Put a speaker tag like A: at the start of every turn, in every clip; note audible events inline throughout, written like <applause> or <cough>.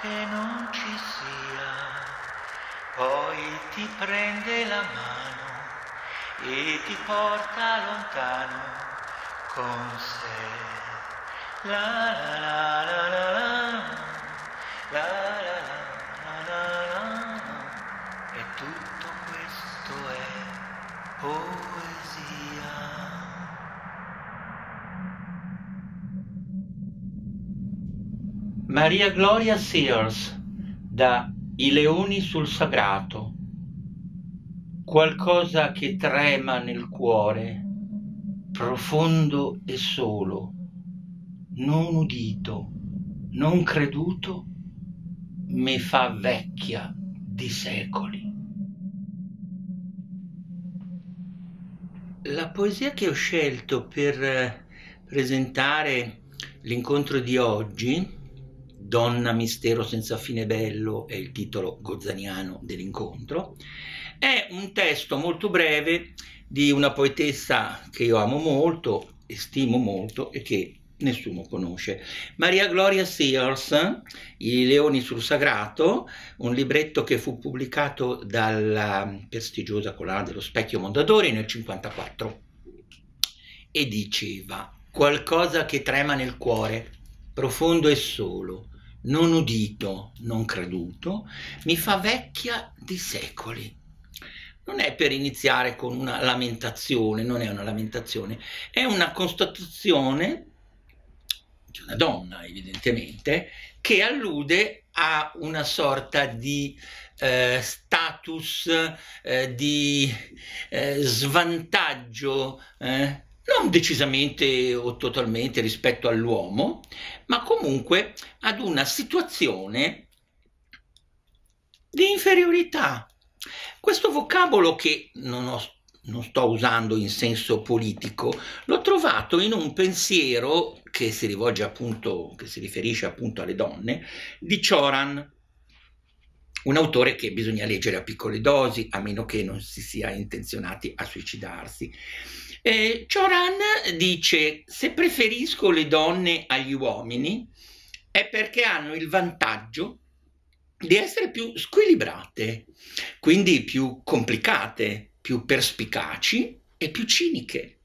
A: che non ci sia, poi ti prende la mano e ti porta lontano con sé. La la la la la la la. Maria Gloria Sears da I leoni sul sagrato. Qualcosa che trema nel cuore, profondo e solo, non udito, non creduto, mi fa vecchia di secoli. La poesia che ho scelto per eh, presentare l'incontro di oggi Donna Mistero senza fine bello è il titolo gozzaniano dell'incontro, è un testo molto breve di una poetessa che io amo molto estimo molto e che nessuno conosce. Maria Gloria Sears, I leoni sul sagrato, un libretto che fu pubblicato dalla prestigiosa collana dello Specchio Mondadori nel 1954 e diceva qualcosa che trema nel cuore, profondo e solo, non udito, non creduto, mi fa vecchia di secoli. Non è per iniziare con una lamentazione, non è una lamentazione, è una constatazione di una donna, evidentemente, che allude a una sorta di eh, status eh, di eh, svantaggio eh, non decisamente o totalmente rispetto all'uomo, ma comunque ad una situazione di inferiorità. Questo vocabolo che non, ho, non sto usando in senso politico, l'ho trovato in un pensiero che si rivolge appunto, che si riferisce appunto alle donne, di Choran, un autore che bisogna leggere a piccole dosi, a meno che non si sia intenzionati a suicidarsi. Eh, Cioran dice, se preferisco le donne agli uomini è perché hanno il vantaggio di essere più squilibrate, quindi più complicate, più perspicaci e più ciniche,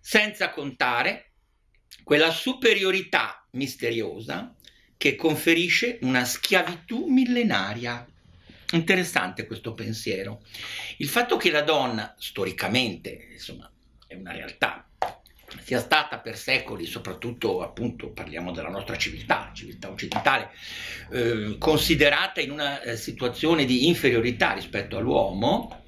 A: senza contare quella superiorità misteriosa che conferisce una schiavitù millenaria. Interessante questo pensiero. Il fatto che la donna, storicamente, insomma, è una realtà, sia stata per secoli, soprattutto appunto parliamo della nostra civiltà, civiltà occidentale, eh, considerata in una eh, situazione di inferiorità rispetto all'uomo,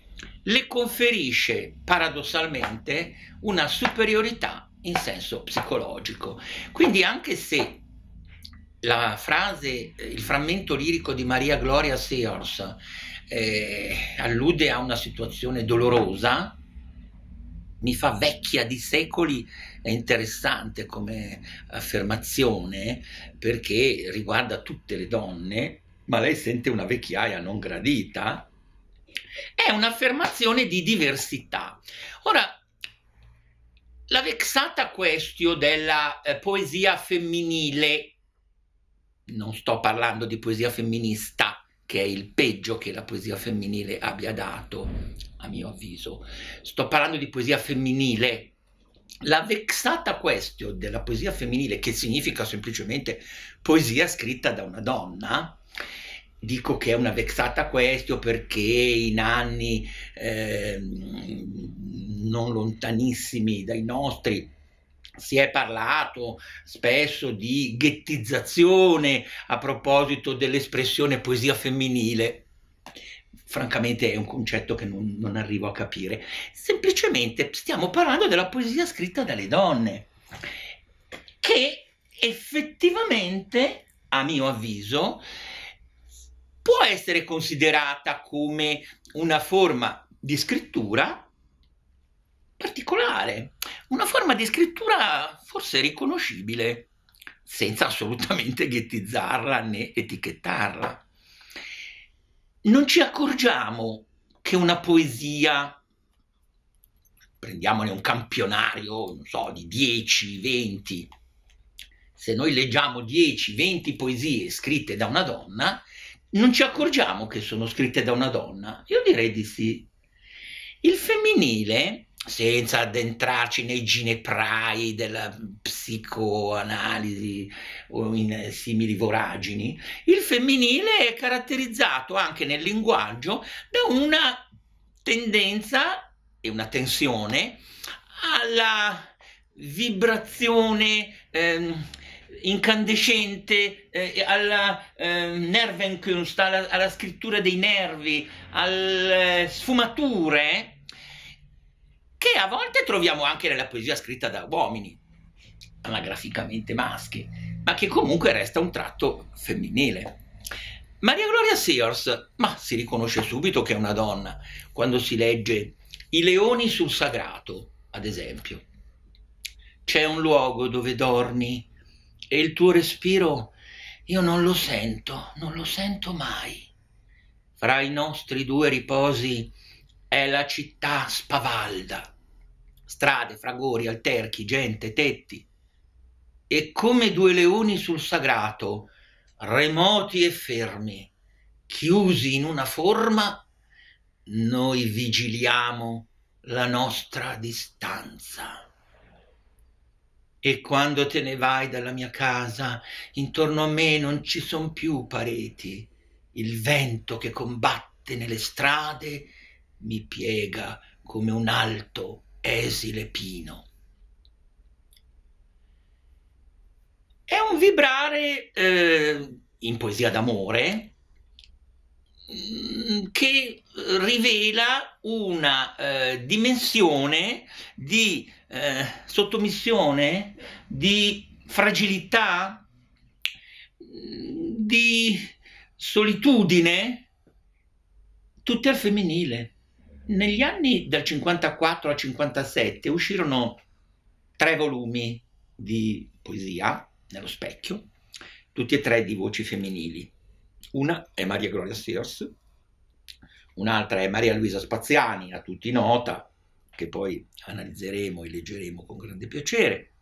A: le conferisce paradossalmente una superiorità in senso psicologico. Quindi anche se la frase, eh, il frammento lirico di Maria Gloria Sears eh, allude a una situazione dolorosa, mi fa vecchia di secoli è interessante come affermazione perché riguarda tutte le donne, ma lei sente una vecchiaia non gradita, è un'affermazione di diversità. Ora, la vexata questio della eh, poesia femminile, non sto parlando di poesia femminista, che è il peggio che la poesia femminile abbia dato, a mio avviso. Sto parlando di poesia femminile. La vexata question della poesia femminile, che significa semplicemente poesia scritta da una donna, dico che è una vexata question perché in anni eh, non lontanissimi dai nostri, si è parlato spesso di ghettizzazione a proposito dell'espressione poesia femminile. Francamente è un concetto che non, non arrivo a capire. Semplicemente stiamo parlando della poesia scritta dalle donne, che effettivamente, a mio avviso, può essere considerata come una forma di scrittura particolare, una forma di scrittura forse riconoscibile, senza assolutamente ghettizzarla né etichettarla. Non ci accorgiamo che una poesia, prendiamone un campionario, non so, di 10, 20, se noi leggiamo 10, 20 poesie scritte da una donna, non ci accorgiamo che sono scritte da una donna? Io direi di sì. Il femminile, senza addentrarci nei gineprai della psicoanalisi o in simili voragini, il femminile è caratterizzato anche nel linguaggio da una tendenza e una tensione alla vibrazione ehm, incandescente, eh, alla eh, Nervenkunst, alla, alla, scrittura dei nervi, alle sfumature che a volte troviamo anche nella poesia scritta da uomini, anagraficamente maschi, ma che comunque resta un tratto femminile. Maria Gloria Sears, ma si riconosce subito che è una donna quando si legge I leoni sul sagrato, ad esempio. C'è un luogo dove dormi e il tuo respiro io non lo sento, non lo sento mai. Fra i nostri due riposi è la città spavalda strade, fragori, alterchi, gente, tetti, e come due leoni sul sagrato, remoti e fermi, chiusi in una forma, noi vigiliamo la nostra distanza. E quando te ne vai dalla mia casa, intorno a me non ci son più pareti, il vento che combatte nelle strade mi piega come un alto esile pino. È un vibrare eh, in poesia d'amore mm, che rivela una eh, dimensione di eh, sottomissione, di fragilità, mm, di solitudine, tutta al femminile. Negli anni dal 54 al 57 uscirono tre volumi di poesia nello specchio, tutti e tre di voci femminili. Una è Maria Gloria Sears, un'altra è Maria Luisa Spaziani, a tutti nota, che poi analizzeremo e leggeremo con grande piacere.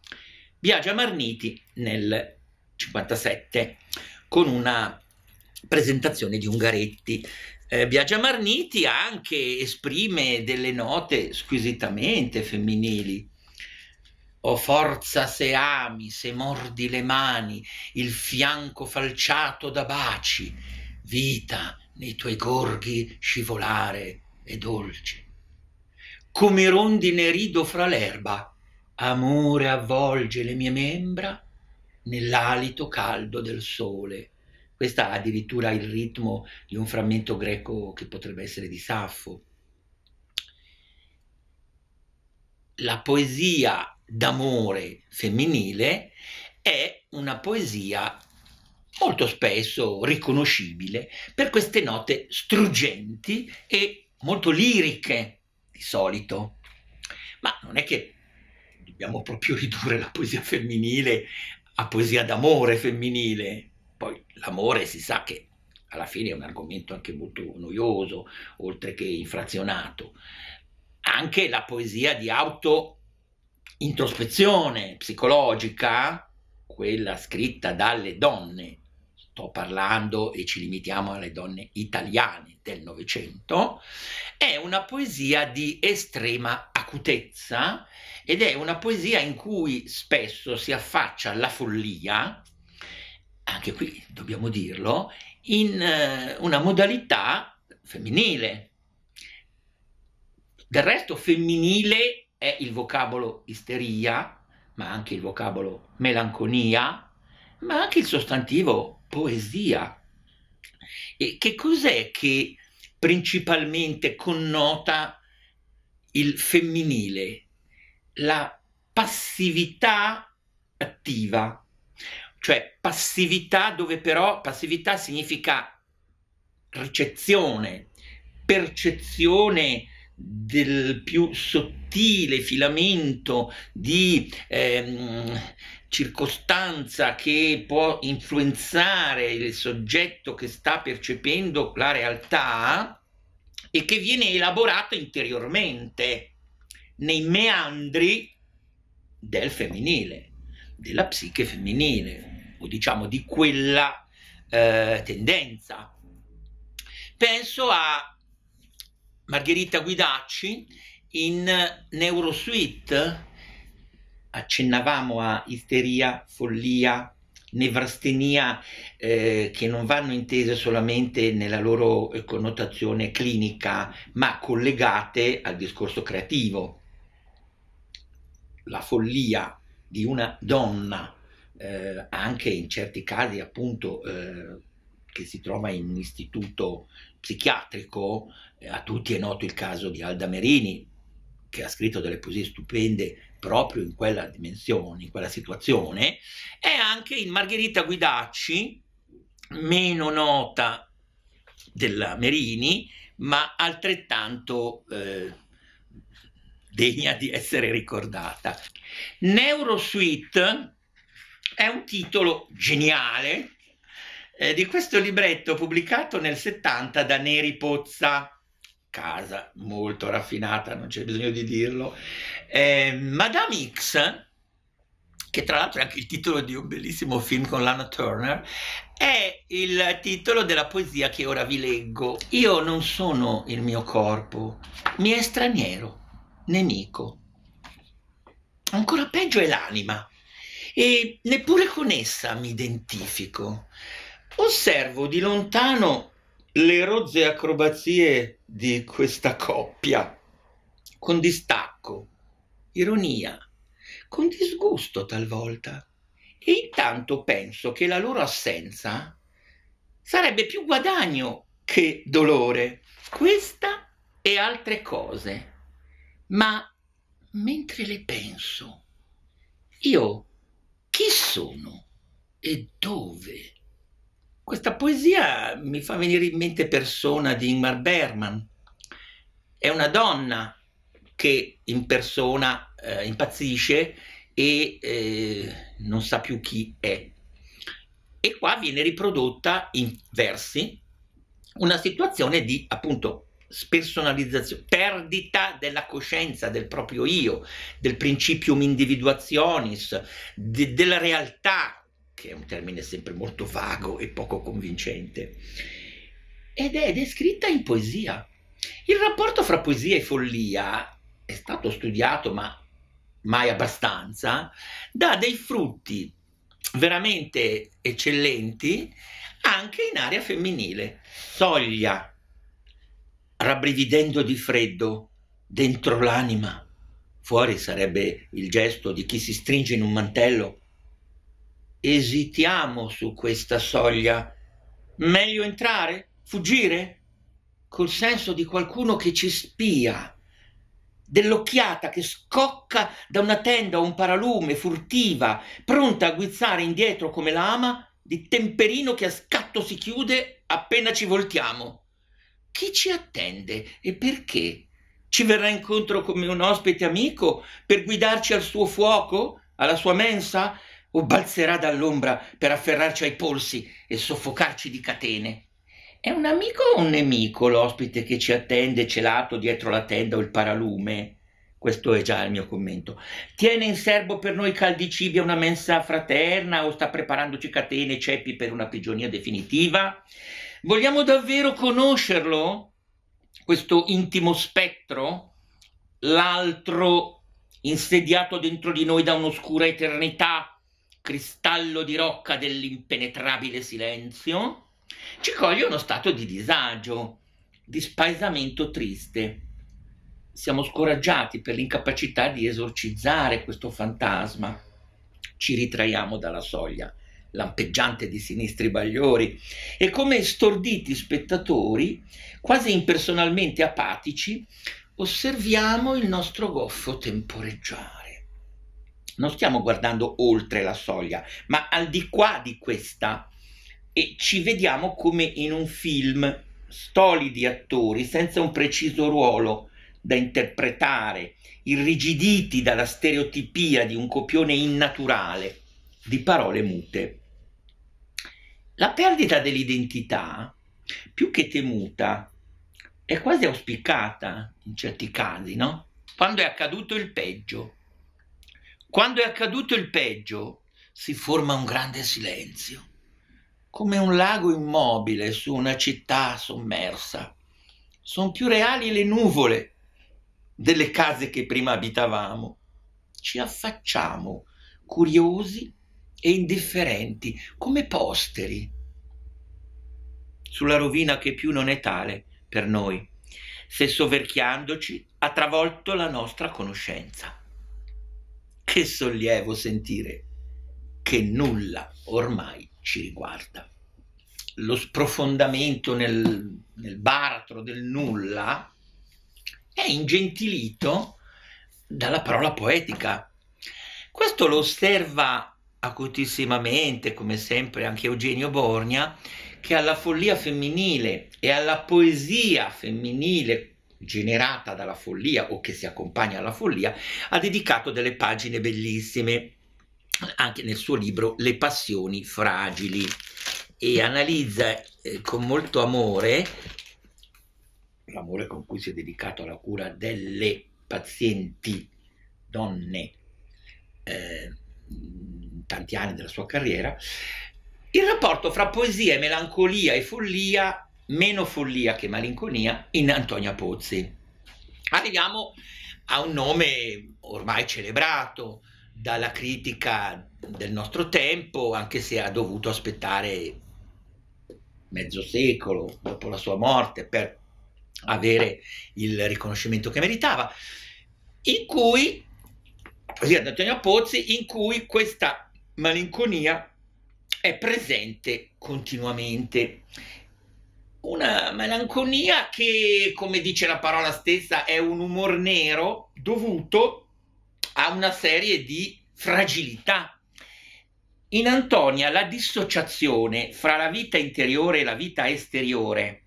A: Viaggia Marniti nel 57 con una presentazione di Ungaretti eh, Biagia Marniti anche esprime delle note squisitamente femminili. O forza se ami, se mordi le mani, il fianco falciato da baci, vita nei tuoi gorghi scivolare e dolce. Come rondine rido fra l'erba, amore avvolge le mie membra nell'alito caldo del sole questa ha addirittura il ritmo di un frammento greco che potrebbe essere di Saffo. La poesia d'amore femminile è una poesia molto spesso riconoscibile per queste note struggenti e molto liriche di solito. Ma non è che dobbiamo proprio ridurre la poesia femminile a poesia d'amore femminile, poi l'amore si sa che alla fine è un argomento anche molto noioso, oltre che infrazionato. Anche la poesia di auto introspezione psicologica, quella scritta dalle donne, sto parlando e ci limitiamo alle donne italiane del Novecento, è una poesia di estrema acutezza ed è una poesia in cui spesso si affaccia la follia, anche qui dobbiamo dirlo, in eh, una modalità femminile. Del resto femminile è il vocabolo isteria, ma anche il vocabolo melanconia, ma anche il sostantivo poesia. E che cos'è che principalmente connota il femminile? La passività attiva cioè passività dove però passività significa ricezione, percezione del più sottile filamento di ehm, circostanza che può influenzare il soggetto che sta percependo la realtà e che viene elaborato interiormente nei meandri del femminile, della psiche femminile diciamo di quella eh, tendenza. Penso a Margherita Guidacci in Neurosuite, accennavamo a isteria, follia, nevrastenia eh, che non vanno intese solamente nella loro eh, connotazione clinica, ma collegate al discorso creativo. La follia di una donna eh, anche in certi casi appunto eh, che si trova in un istituto psichiatrico, eh, a tutti è noto il caso di Alda Merini, che ha scritto delle poesie stupende proprio in quella dimensione, in quella situazione, e anche in Margherita Guidacci, meno nota della Merini, ma altrettanto eh, degna di essere ricordata. Neurosuite è un titolo geniale eh, di questo libretto pubblicato nel 70 da Neri Pozza, casa molto raffinata, non c'è bisogno di dirlo. Eh, Madame X, che tra l'altro è anche il titolo di un bellissimo film con Lana Turner, è il titolo della poesia che ora vi leggo. Io non sono il mio corpo, mi è straniero, nemico. Ancora peggio è l'anima e neppure con essa mi identifico. Osservo di lontano le rozze acrobazie di questa coppia, con distacco, ironia, con disgusto talvolta, e intanto penso che la loro assenza sarebbe più guadagno che dolore. Questa e altre cose. Ma mentre le penso, io chi sono e dove? Questa poesia mi fa venire in mente persona di Ingmar Bergman. È una donna che in persona eh, impazzisce e eh, non sa più chi è. E qua viene riprodotta in versi una situazione di appunto spersonalizzazione, perdita della coscienza, del proprio io, del principium individuationis, de, della realtà, che è un termine sempre molto vago e poco convincente, ed è descritta in poesia. Il rapporto fra poesia e follia è stato studiato, ma mai abbastanza, dà dei frutti veramente eccellenti anche in area femminile. Soglia rabbrividendo di freddo dentro l'anima. Fuori sarebbe il gesto di chi si stringe in un mantello. Esitiamo su questa soglia. Meglio entrare? Fuggire? Col senso di qualcuno che ci spia, dell'occhiata che scocca da una tenda o un paralume furtiva, pronta a guizzare indietro come lama di temperino che a scatto si chiude appena ci voltiamo. Chi ci attende e perché? Ci verrà incontro come un ospite amico per guidarci al suo fuoco, alla sua mensa? O balzerà dall'ombra per afferrarci ai polsi e soffocarci di catene? È un amico o un nemico l'ospite che ci attende celato dietro la tenda o il paralume? Questo è già il mio commento. Tiene in serbo per noi caldi cibi a una mensa fraterna o sta preparandoci catene e ceppi per una prigionia definitiva? Vogliamo davvero conoscerlo, questo intimo spettro, l'altro insediato dentro di noi da un'oscura eternità, cristallo di rocca dell'impenetrabile silenzio? Ci coglie uno stato di disagio, di spaesamento triste. Siamo scoraggiati per l'incapacità di esorcizzare questo fantasma. Ci ritraiamo dalla soglia lampeggiante di sinistri bagliori, e come storditi spettatori, quasi impersonalmente apatici, osserviamo il nostro goffo temporeggiare. Non stiamo guardando oltre la soglia, ma al di qua di questa, e ci vediamo come in un film, stolidi attori, senza un preciso ruolo da interpretare, irrigiditi dalla stereotipia di un copione innaturale di parole mute. La perdita dell'identità, più che temuta, è quasi auspicata in certi casi, no? Quando è accaduto il peggio. Quando è accaduto il peggio si forma un grande silenzio, come un lago immobile su una città sommersa. Sono più reali le nuvole delle case che prima abitavamo. Ci affacciamo curiosi e indifferenti, come posteri, sulla rovina che più non è tale per noi, se soverchiandoci ha travolto la nostra conoscenza. Che sollievo sentire che nulla ormai ci riguarda. Lo sprofondamento nel, nel baratro del nulla è ingentilito dalla parola poetica. Questo lo osserva acutissimamente, come sempre, anche Eugenio Borgna, che alla follia femminile e alla poesia femminile generata dalla follia o che si accompagna alla follia, ha dedicato delle pagine bellissime anche nel suo libro Le passioni fragili e analizza eh, con molto amore l'amore con cui si è dedicato alla cura delle pazienti donne eh, tanti anni della sua carriera, il rapporto fra poesia e melancolia e follia, meno follia che malinconia, in Antonia Pozzi. Arriviamo a un nome ormai celebrato dalla critica del nostro tempo, anche se ha dovuto aspettare mezzo secolo dopo la sua morte per avere il riconoscimento che meritava, in cui ossia ad Antonio Pozzi, in cui questa malinconia è presente continuamente. Una malinconia che, come dice la parola stessa, è un umor nero dovuto a una serie di fragilità. In Antonia la dissociazione fra la vita interiore e la vita esteriore,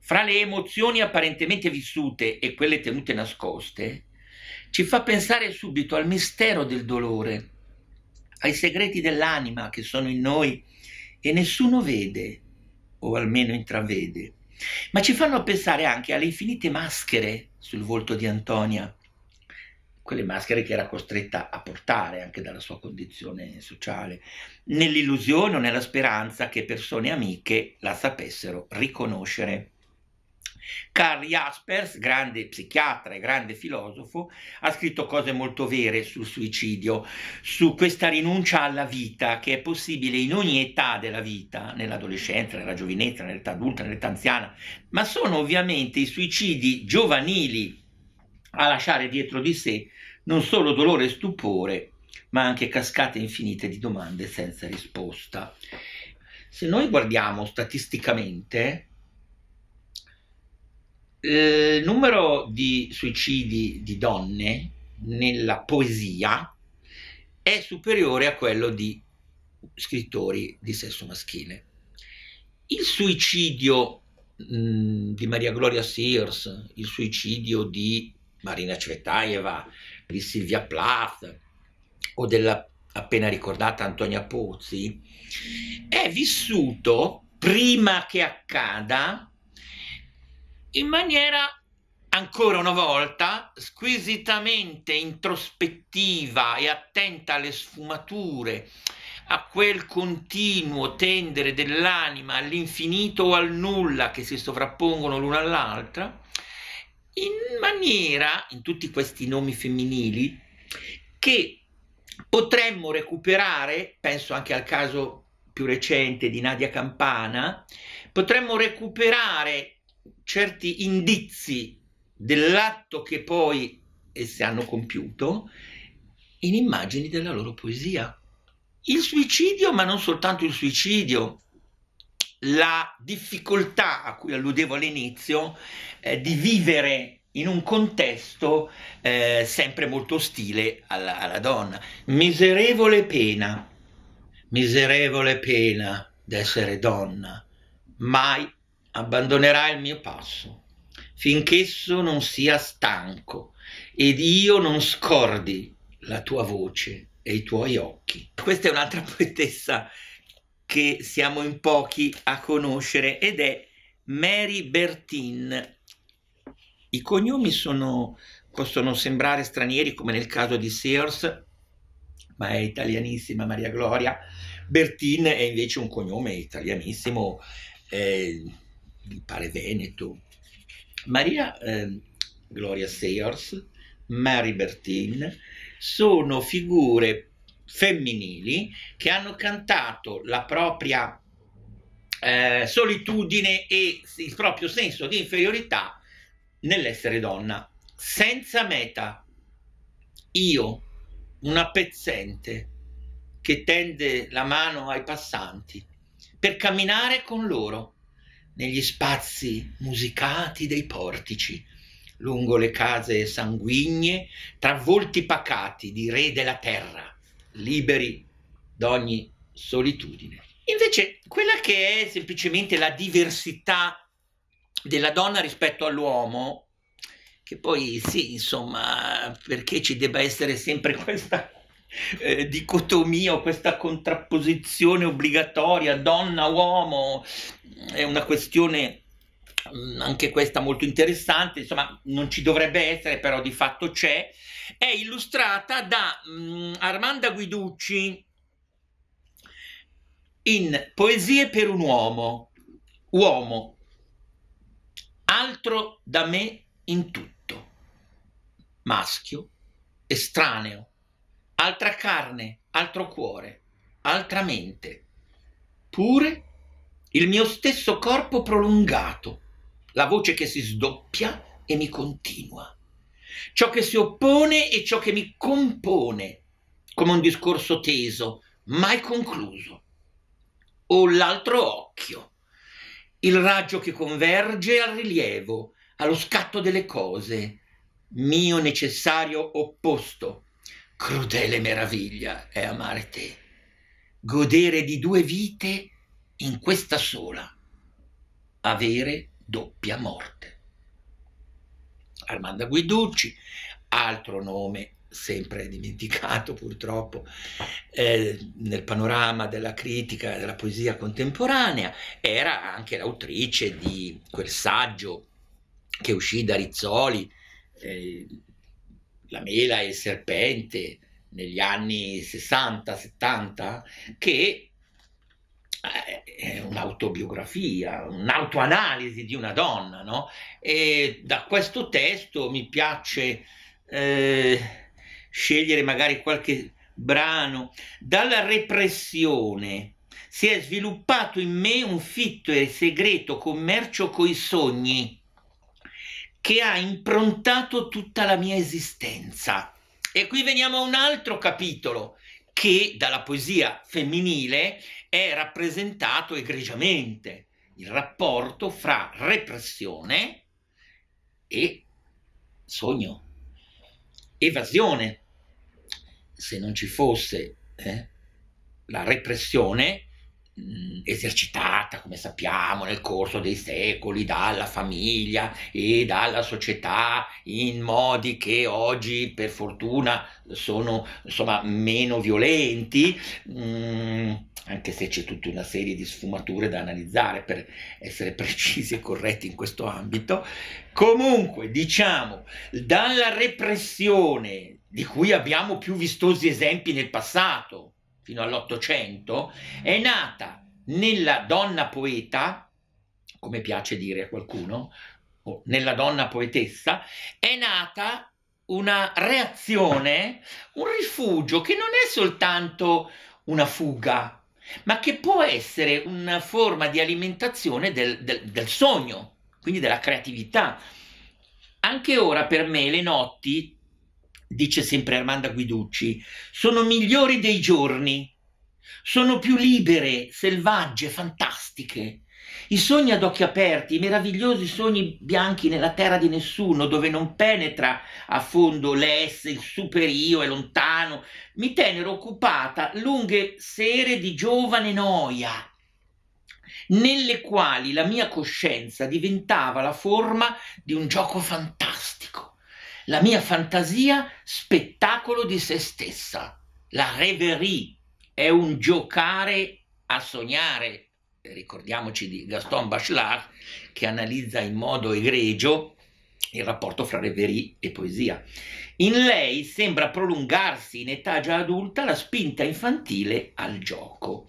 A: fra le emozioni apparentemente vissute e quelle tenute nascoste, ci fa pensare subito al mistero del dolore, ai segreti dell'anima che sono in noi e nessuno vede, o almeno intravede, ma ci fanno pensare anche alle infinite maschere sul volto di Antonia, quelle maschere che era costretta a portare anche dalla sua condizione sociale, nell'illusione o nella speranza che persone amiche la sapessero riconoscere. Carl Jaspers, grande psichiatra e grande filosofo, ha scritto cose molto vere sul suicidio, su questa rinuncia alla vita che è possibile in ogni età della vita, nell'adolescenza, nella giovinezza, nell'età adulta, nell'età anziana, ma sono ovviamente i suicidi giovanili a lasciare dietro di sé non solo dolore e stupore, ma anche cascate infinite di domande senza risposta. Se noi guardiamo statisticamente, il eh, numero di suicidi di donne nella poesia è superiore a quello di scrittori di sesso maschile. Il suicidio mh, mm, di Maria Gloria Sears, il suicidio di Marina Cvetaeva, di Silvia Plath o della appena ricordata Antonia Pozzi, è vissuto prima che accada in maniera ancora una volta squisitamente introspettiva e attenta alle sfumature, a quel continuo tendere dell'anima all'infinito o al nulla che si sovrappongono l'una all'altra, in maniera, in tutti questi nomi femminili, che potremmo recuperare, penso anche al caso più recente di Nadia Campana, potremmo recuperare certi indizi dell'atto che poi essi hanno compiuto in immagini della loro poesia. Il suicidio, ma non soltanto il suicidio, la difficoltà a cui alludevo all'inizio eh, di vivere in un contesto eh, sempre molto ostile alla, alla, donna. Miserevole pena, miserevole pena d'essere donna, mai abbandonerà il mio passo, finché esso non sia stanco ed io non scordi la tua voce e i tuoi occhi. Questa è un'altra <laughs> poetessa che siamo in pochi a conoscere ed è Mary Bertin. I cognomi sono, possono sembrare stranieri come nel caso di Sears, ma è italianissima Maria Gloria. Bertin è invece un cognome italianissimo, eh, mi pare Veneto, Maria eh, Gloria Sayers, Mary Bertin, sono figure femminili che hanno cantato la propria eh, solitudine e il proprio senso di inferiorità nell'essere donna, senza meta. Io, una pezzente che tende la mano ai passanti per camminare con loro negli spazi musicati dei portici, lungo le case sanguigne, tra volti pacati di re della terra, liberi d'ogni solitudine. Invece quella che è semplicemente la diversità della donna rispetto all'uomo, che poi sì, insomma, perché ci debba essere sempre questa eh, dicotomia o questa contrapposizione obbligatoria donna-uomo è una questione mm, anche questa molto interessante, insomma non ci dovrebbe essere però di fatto c'è, è illustrata da mh, mm, Armanda Guiducci in Poesie per un uomo, uomo, altro da me in tutto, maschio, estraneo, altra carne, altro cuore, altra mente, pure il mio stesso corpo prolungato, la voce che si sdoppia e mi continua, ciò che si oppone e ciò che mi compone, come un discorso teso, mai concluso, o l'altro occhio, il raggio che converge al rilievo, allo scatto delle cose, mio necessario opposto, Crudele meraviglia è amare te, godere di due vite in questa sola, avere doppia morte. Armanda Guiducci, altro nome sempre dimenticato purtroppo eh, nel panorama della critica e della poesia contemporanea, era anche l'autrice di quel saggio che uscì da Rizzoli, eh, la mela e il serpente negli anni 60-70 che eh, è un'autobiografia, un'autoanalisi di una donna, no? E da questo testo mi piace eh, scegliere magari qualche brano. Dalla repressione si è sviluppato in me un fitto e segreto commercio coi sogni che ha improntato tutta la mia esistenza. E qui veniamo a un altro capitolo che dalla poesia femminile è rappresentato egregiamente, il rapporto fra repressione e sogno, evasione. Se non ci fosse eh, la repressione, Mm. esercitata, come sappiamo, nel corso dei secoli dalla famiglia e dalla società in modi che oggi per fortuna sono insomma meno violenti, mm, anche se c'è tutta una serie di sfumature da analizzare per essere <laughs> precisi e corretti in questo ambito. Comunque, diciamo, dalla repressione di cui abbiamo più vistosi esempi nel passato, fino all'Ottocento, è nata nella donna poeta, come piace dire a qualcuno, o nella donna poetessa, è nata una reazione, un rifugio che non è soltanto una fuga, ma che può essere una forma di alimentazione del, del, del, sogno, quindi della creatività. Anche ora per me le notti dice sempre Armanda Guiducci, sono migliori dei giorni, sono più libere, selvagge, fantastiche. I sogni ad occhi aperti, i meravigliosi sogni bianchi nella terra di nessuno, dove non penetra a fondo l'ess, il superio è lontano, mi tennero occupata lunghe sere di giovane noia, nelle quali la mia coscienza diventava la forma di un gioco fantastico la mia fantasia spettacolo di se stessa. La reverie è un giocare a sognare. Ricordiamoci di Gaston Bachelard che analizza in modo egregio il rapporto fra reverie e poesia. In lei sembra prolungarsi in età già adulta la spinta infantile al gioco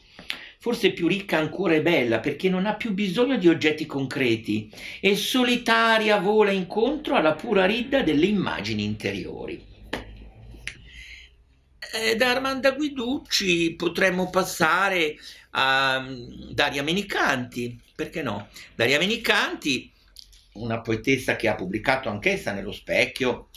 A: forse più ricca ancora e bella perché non ha più bisogno di oggetti concreti e solitaria vola incontro alla pura ridda delle immagini interiori. Da Armanda Guiducci potremmo passare a mm, Daria Menicanti, perché no? Daria Menicanti, una poetessa che ha pubblicato anch'essa nello specchio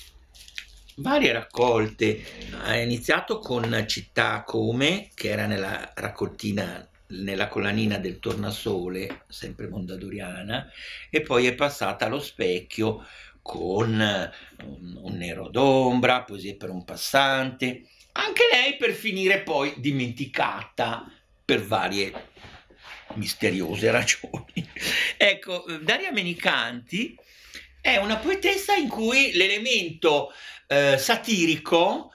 A: varie raccolte. Ha iniziato con Città come, che era nella raccoltina nella collanina del Tornasole, sempre mondadoriana, e poi è passata allo specchio con un, eh, un nero d'ombra, poesie per un passante, anche lei per finire poi dimenticata per varie misteriose <laughs> ragioni. ecco, Daria Menicanti è una poetessa in cui l'elemento eh, satirico,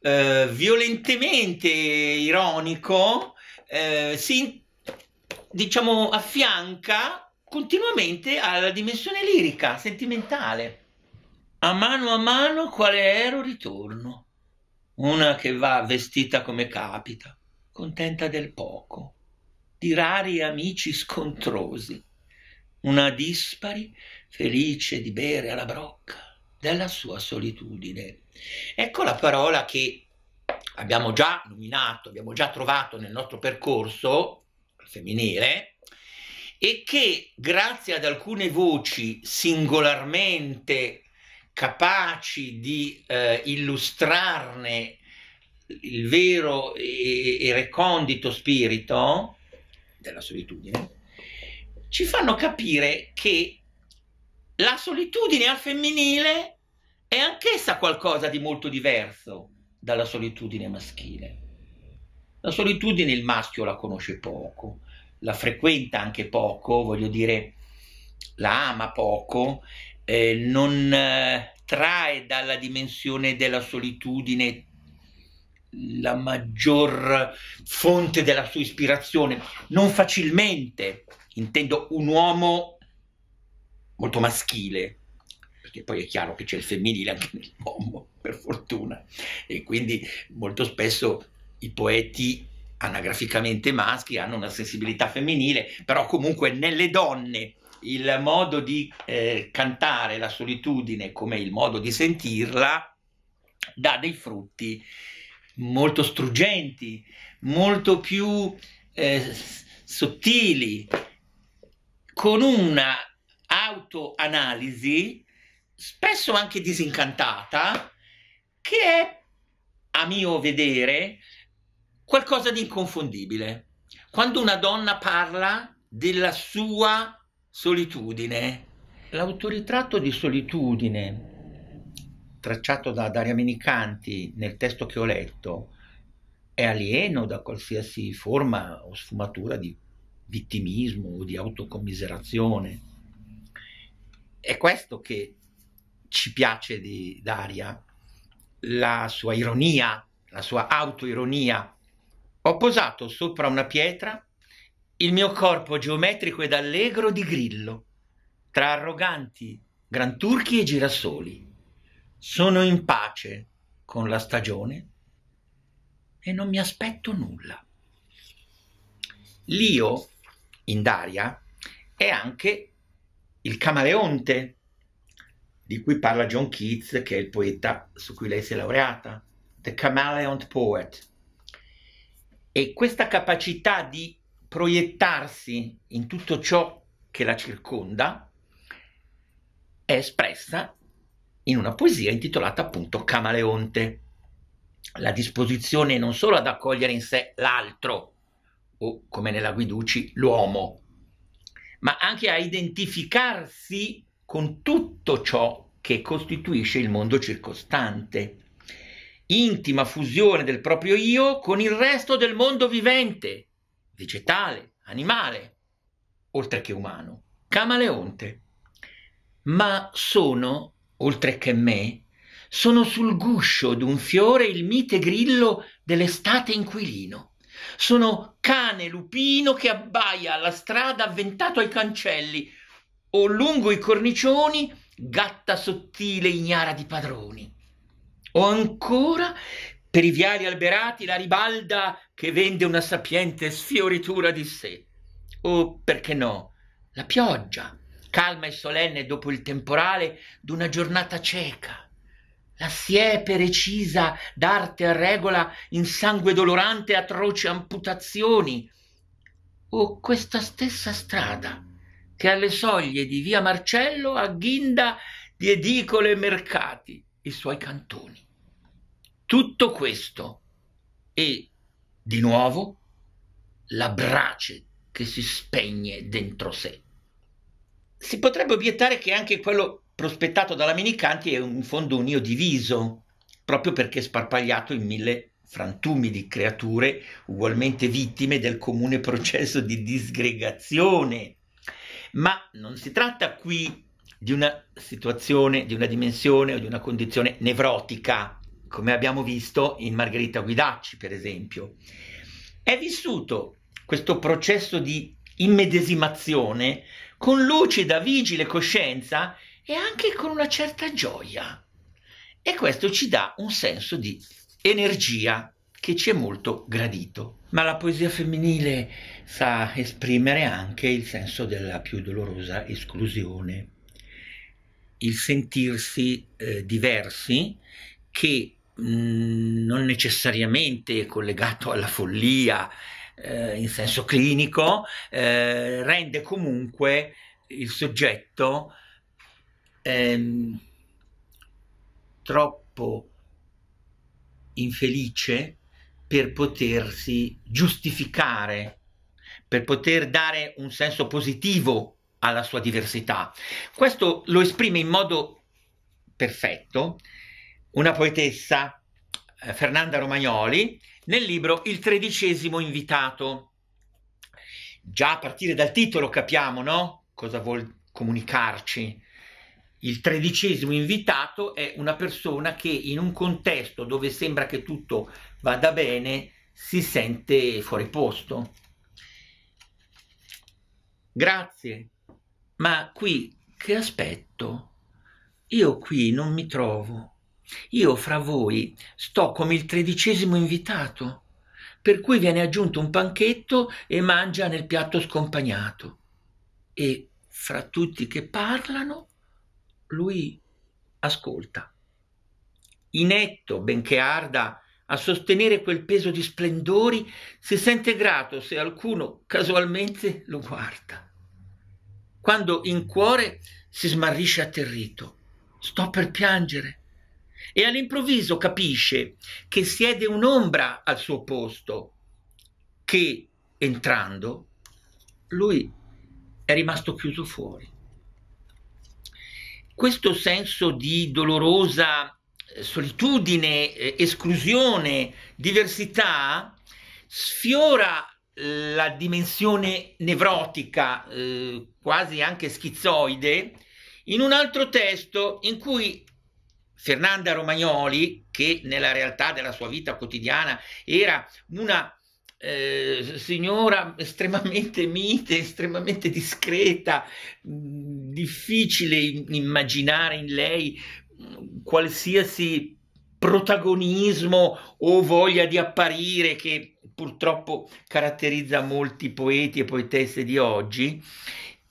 A: eh, violentemente ironico, eh, si diciamo affianca continuamente alla dimensione lirica, sentimentale. A mano a mano quale ero ritorno. Una che va vestita come capita, contenta del poco, di rari amici scontrosi. Una dispari, felice di bere alla brocca della sua solitudine. Ecco la parola che abbiamo già nominato, abbiamo già trovato nel nostro percorso femminile e che grazie ad alcune voci singolarmente capaci di eh, illustrarne il vero e, e recondito spirito della solitudine, ci fanno capire che la solitudine al femminile è anch'essa qualcosa di molto diverso dalla solitudine maschile. La solitudine il maschio la conosce poco, la frequenta anche poco, voglio dire, la ama poco, eh, non eh, trae dalla dimensione della solitudine la maggior fonte della sua ispirazione, non facilmente, intendo un uomo molto maschile, perché poi è chiaro che c'è il femminile anche nel pombo, per fortuna, e quindi molto spesso i poeti anagraficamente maschi hanno una sensibilità femminile, però comunque nelle donne il modo di eh, cantare la solitudine come il modo di sentirla dà dei frutti molto struggenti, molto più eh, sottili, con una autoanalisi spesso anche disincantata, che è, a mio vedere, qualcosa di inconfondibile. Quando una donna parla della sua solitudine, l'autoritratto di solitudine tracciato da Daria Menicanti nel testo che ho letto è alieno da qualsiasi forma o sfumatura di vittimismo o di autocommiserazione. È questo che ci piace di Daria, la sua ironia, la sua autoironia. Ho posato sopra una pietra il mio corpo geometrico ed allegro di grillo, tra arroganti granturchi e girasoli. Sono in pace con la stagione e non mi aspetto nulla. L'io in Daria è anche il camaleonte di cui parla John Keats, che è il poeta su cui lei si è laureata, The Chameleon Poet. E questa capacità di proiettarsi in tutto ciò che la circonda è espressa in una poesia intitolata appunto Camaleonte, la disposizione non solo ad accogliere in sé l'altro, o come nella Guiducci l'uomo, ma anche a identificarsi con tutto ciò che costituisce il mondo circostante. Intima fusione del proprio io con il resto del mondo vivente, vegetale, animale, oltre che umano, camaleonte. Ma sono, oltre che me, sono sul guscio d'un fiore il mite grillo dell'estate inquilino. Sono cane lupino che abbaia alla strada avventato ai cancelli, o lungo i cornicioni, gatta sottile ignara di padroni. O ancora per i viali alberati la ribalda che vende una sapiente sfioritura di sé. O perché no, la pioggia, calma e solenne dopo il temporale d'una giornata cieca. La siepe recisa d'arte a regola in sangue dolorante atroci amputazioni. O questa stessa strada che alle soglie di via Marcello agghinda di edicole e mercati i suoi cantoni. Tutto questo e di nuovo la brace che si spegne dentro sé. Si potrebbe obiettare che anche quello prospettato dalla Minicanti è un fondo un io diviso, proprio perché sparpagliato in mille frantumi di creature ugualmente vittime del comune processo di disgregazione ma non si tratta qui di una situazione, di una dimensione o di una condizione nevrotica, come abbiamo visto in Margherita Guidacci, per esempio. È vissuto questo processo di immedesimazione con lucida, vigile coscienza e anche con una certa gioia. E questo ci dà un senso di energia che ci è molto gradito. Ma la poesia femminile sa esprimere anche il senso della più dolorosa esclusione, il sentirsi eh, diversi che mh, mm, non necessariamente è collegato alla follia eh, in senso clinico, eh, rende comunque il soggetto ehm, troppo infelice per potersi giustificare per poter dare un senso positivo alla sua diversità. Questo lo esprime in modo perfetto una poetessa, eh, Fernanda Romagnoli, nel libro Il tredicesimo invitato. Già a partire dal titolo capiamo, no? Cosa vuol comunicarci. Il tredicesimo invitato è una persona che in un contesto dove sembra che tutto vada bene si sente fuori posto. Grazie. Ma qui che aspetto? Io qui non mi trovo. Io fra voi sto come il tredicesimo invitato, per cui viene aggiunto un panchetto e mangia nel piatto scompagnato. E fra tutti che parlano, lui ascolta. Inetto, benché arda, a sostenere quel peso di splendori, si sente grato se alcuno casualmente lo guarda quando in cuore si smarrisce atterrito. Sto per piangere. E all'improvviso capisce che siede un'ombra al suo posto, che entrando lui è rimasto chiuso fuori. Questo senso di dolorosa eh, solitudine, eh, esclusione, diversità sfiora la dimensione nevrotica, eh, quasi anche schizoide, in un altro testo in cui Fernanda Romagnoli, che nella realtà della sua vita quotidiana era una eh, signora estremamente mite, estremamente discreta, mh, difficile immaginare in lei qualsiasi protagonismo o voglia di apparire che purtroppo caratterizza molti poeti e poetesse di oggi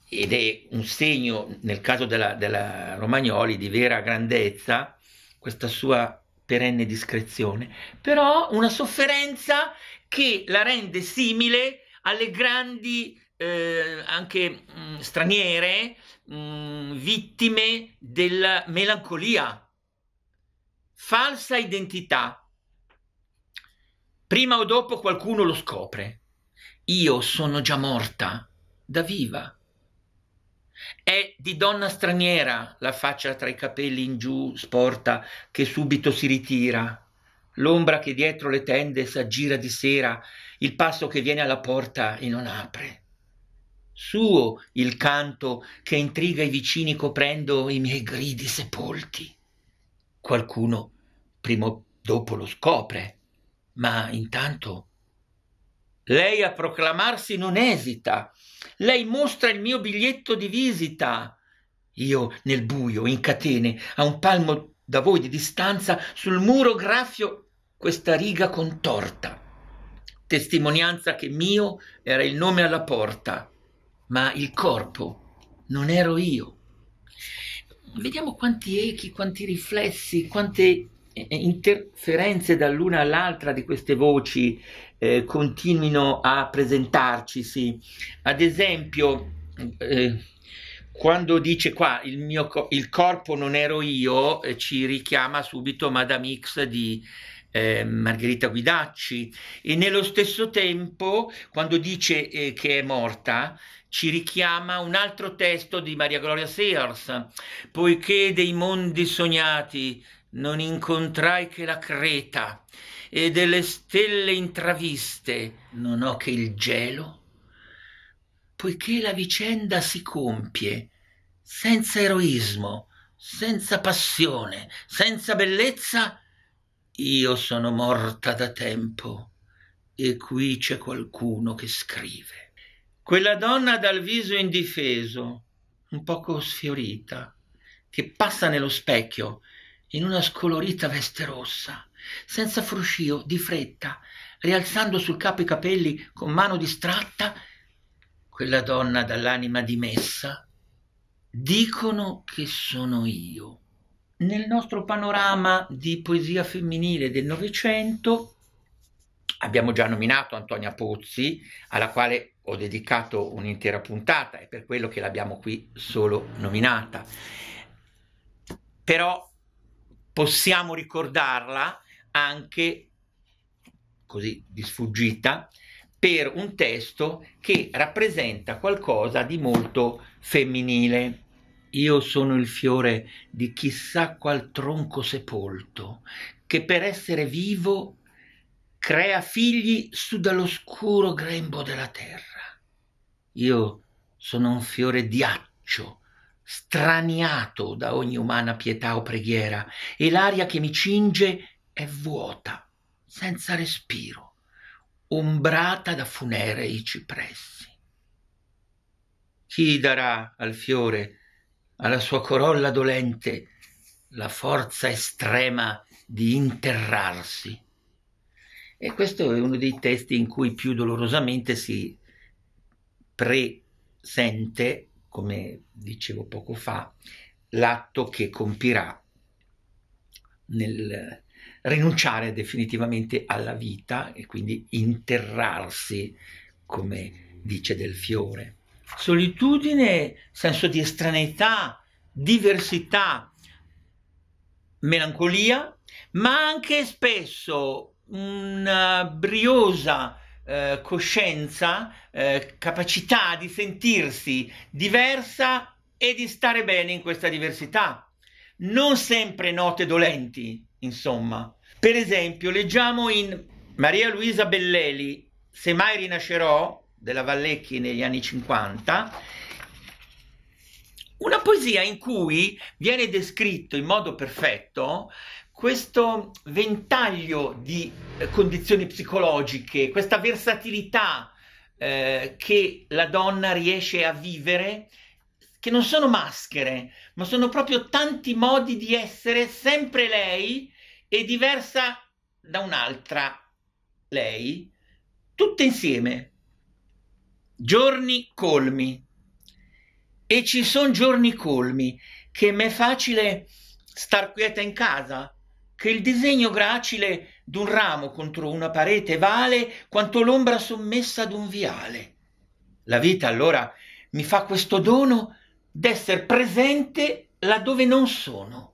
A: ed è un segno, nel caso della, della Romagnoli, di vera grandezza, questa sua perenne discrezione, però una sofferenza che la rende simile alle grandi eh, anche mh, mm, straniere mh, mm, vittime della melancolia, falsa identità, Prima o dopo qualcuno lo scopre. Io sono già morta, da viva. È di donna straniera la faccia tra i capelli in giù, sporta, che subito si ritira. L'ombra che dietro le tende s'aggira di sera, il passo che viene alla porta e non apre. Suo il canto che intriga i vicini coprendo i miei gridi sepolti. Qualcuno prima o dopo lo scopre ma intanto lei a proclamarsi non esita. Lei mostra il mio biglietto di visita. Io nel buio, in catene, a un palmo da voi di distanza, sul muro graffio questa riga contorta. Testimonianza che mio era il nome alla porta, ma il corpo non ero io. Vediamo quanti echi, quanti riflessi, quante interferenze dall'una all'altra di queste voci eh, continuino a presentarci. Sì. Ad esempio, eh, quando dice qua il mio co- il corpo non ero io, eh, ci richiama subito Madame X di eh, Margherita Guidacci e nello stesso tempo, quando dice eh, che è morta, ci richiama un altro testo di Maria Gloria Sears, poiché dei mondi sognati non incontrai che la creta e delle stelle intraviste non ho che il gelo? Poiché la vicenda si compie senza eroismo, senza passione, senza bellezza, io sono morta da tempo e qui c'è qualcuno che scrive. Quella donna dal viso indifeso, un poco sfiorita, che passa nello specchio in una scolorita veste rossa, senza fruscio, di fretta, rialzando sul capo i capelli con mano distratta, quella donna dall'anima dimessa, dicono che sono io. Nel nostro panorama di poesia femminile del Novecento abbiamo già nominato Antonia Pozzi, alla quale ho dedicato un'intera puntata, è per quello che l'abbiamo qui solo nominata. Però possiamo ricordarla anche così di sfuggita per un testo che rappresenta qualcosa di molto femminile. Io sono il fiore di chissà qual tronco sepolto, che per essere vivo crea figli su dall'oscuro grembo della terra. Io sono un fiore di accio straniato da ogni umana pietà o preghiera, e l'aria che mi cinge è vuota, senza respiro, ombrata da funerei cipressi. Chi darà al fiore, alla sua corolla dolente, la forza estrema di interrarsi? E questo è uno dei testi in cui più dolorosamente si presente come dicevo poco fa, l'atto che compirà nel rinunciare definitivamente alla vita e quindi interrarsi, come dice Del Fiore. Solitudine, senso di estraneità, diversità, melancolia, ma anche spesso una briosa eh, coscienza, eh, capacità di sentirsi diversa e di stare bene in questa diversità. Non sempre note dolenti, insomma. Per esempio, leggiamo in Maria Luisa Bellelli, Se mai rinascerò, della Vallecchi negli anni 50, una poesia in cui viene descritto in modo perfetto questo ventaglio di eh, condizioni psicologiche, questa versatilità eh, che la donna riesce a vivere, che non sono maschere, ma sono proprio tanti modi di essere sempre lei e diversa da un'altra lei, tutte insieme. Giorni colmi. E ci sono giorni colmi che mi è facile star quieta in casa, che il disegno gracile d'un ramo contro una parete vale quanto l'ombra sommessa d'un viale. La vita allora mi fa questo dono d'essere presente laddove non sono.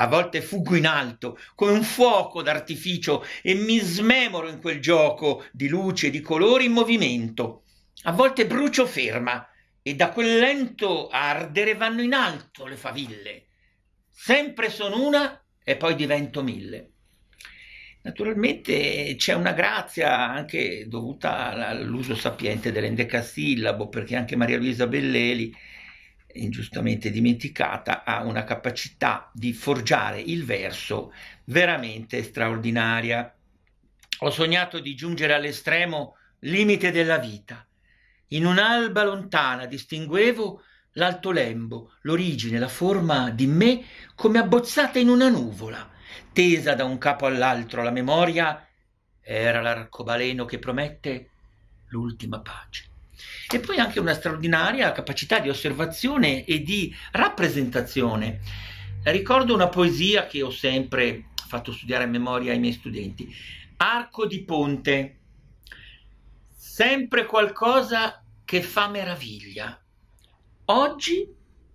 A: A volte fuggo in alto, come un fuoco d'artificio, e mi smemoro in quel gioco di luce, di colori in movimento. A volte brucio ferma, e da quel lento ardere vanno in alto le faville. Sempre sono una e poi divento mille. Naturalmente c'è una grazia anche dovuta all'uso sapiente dell'endecasillabo, perché anche Maria Luisa Belleli, ingiustamente dimenticata, ha una capacità di forgiare il verso veramente straordinaria. Ho sognato di giungere all'estremo limite della vita. In un'alba lontana distinguevo l'alto lembo, l'origine, la forma di me come abbozzata in una nuvola, tesa da un capo all'altro la memoria era l'arcobaleno che promette l'ultima pace. E poi anche una straordinaria capacità di osservazione e di rappresentazione. Ricordo una poesia che ho sempre fatto studiare a memoria ai miei studenti. Arco di ponte, sempre qualcosa che fa meraviglia, Oggi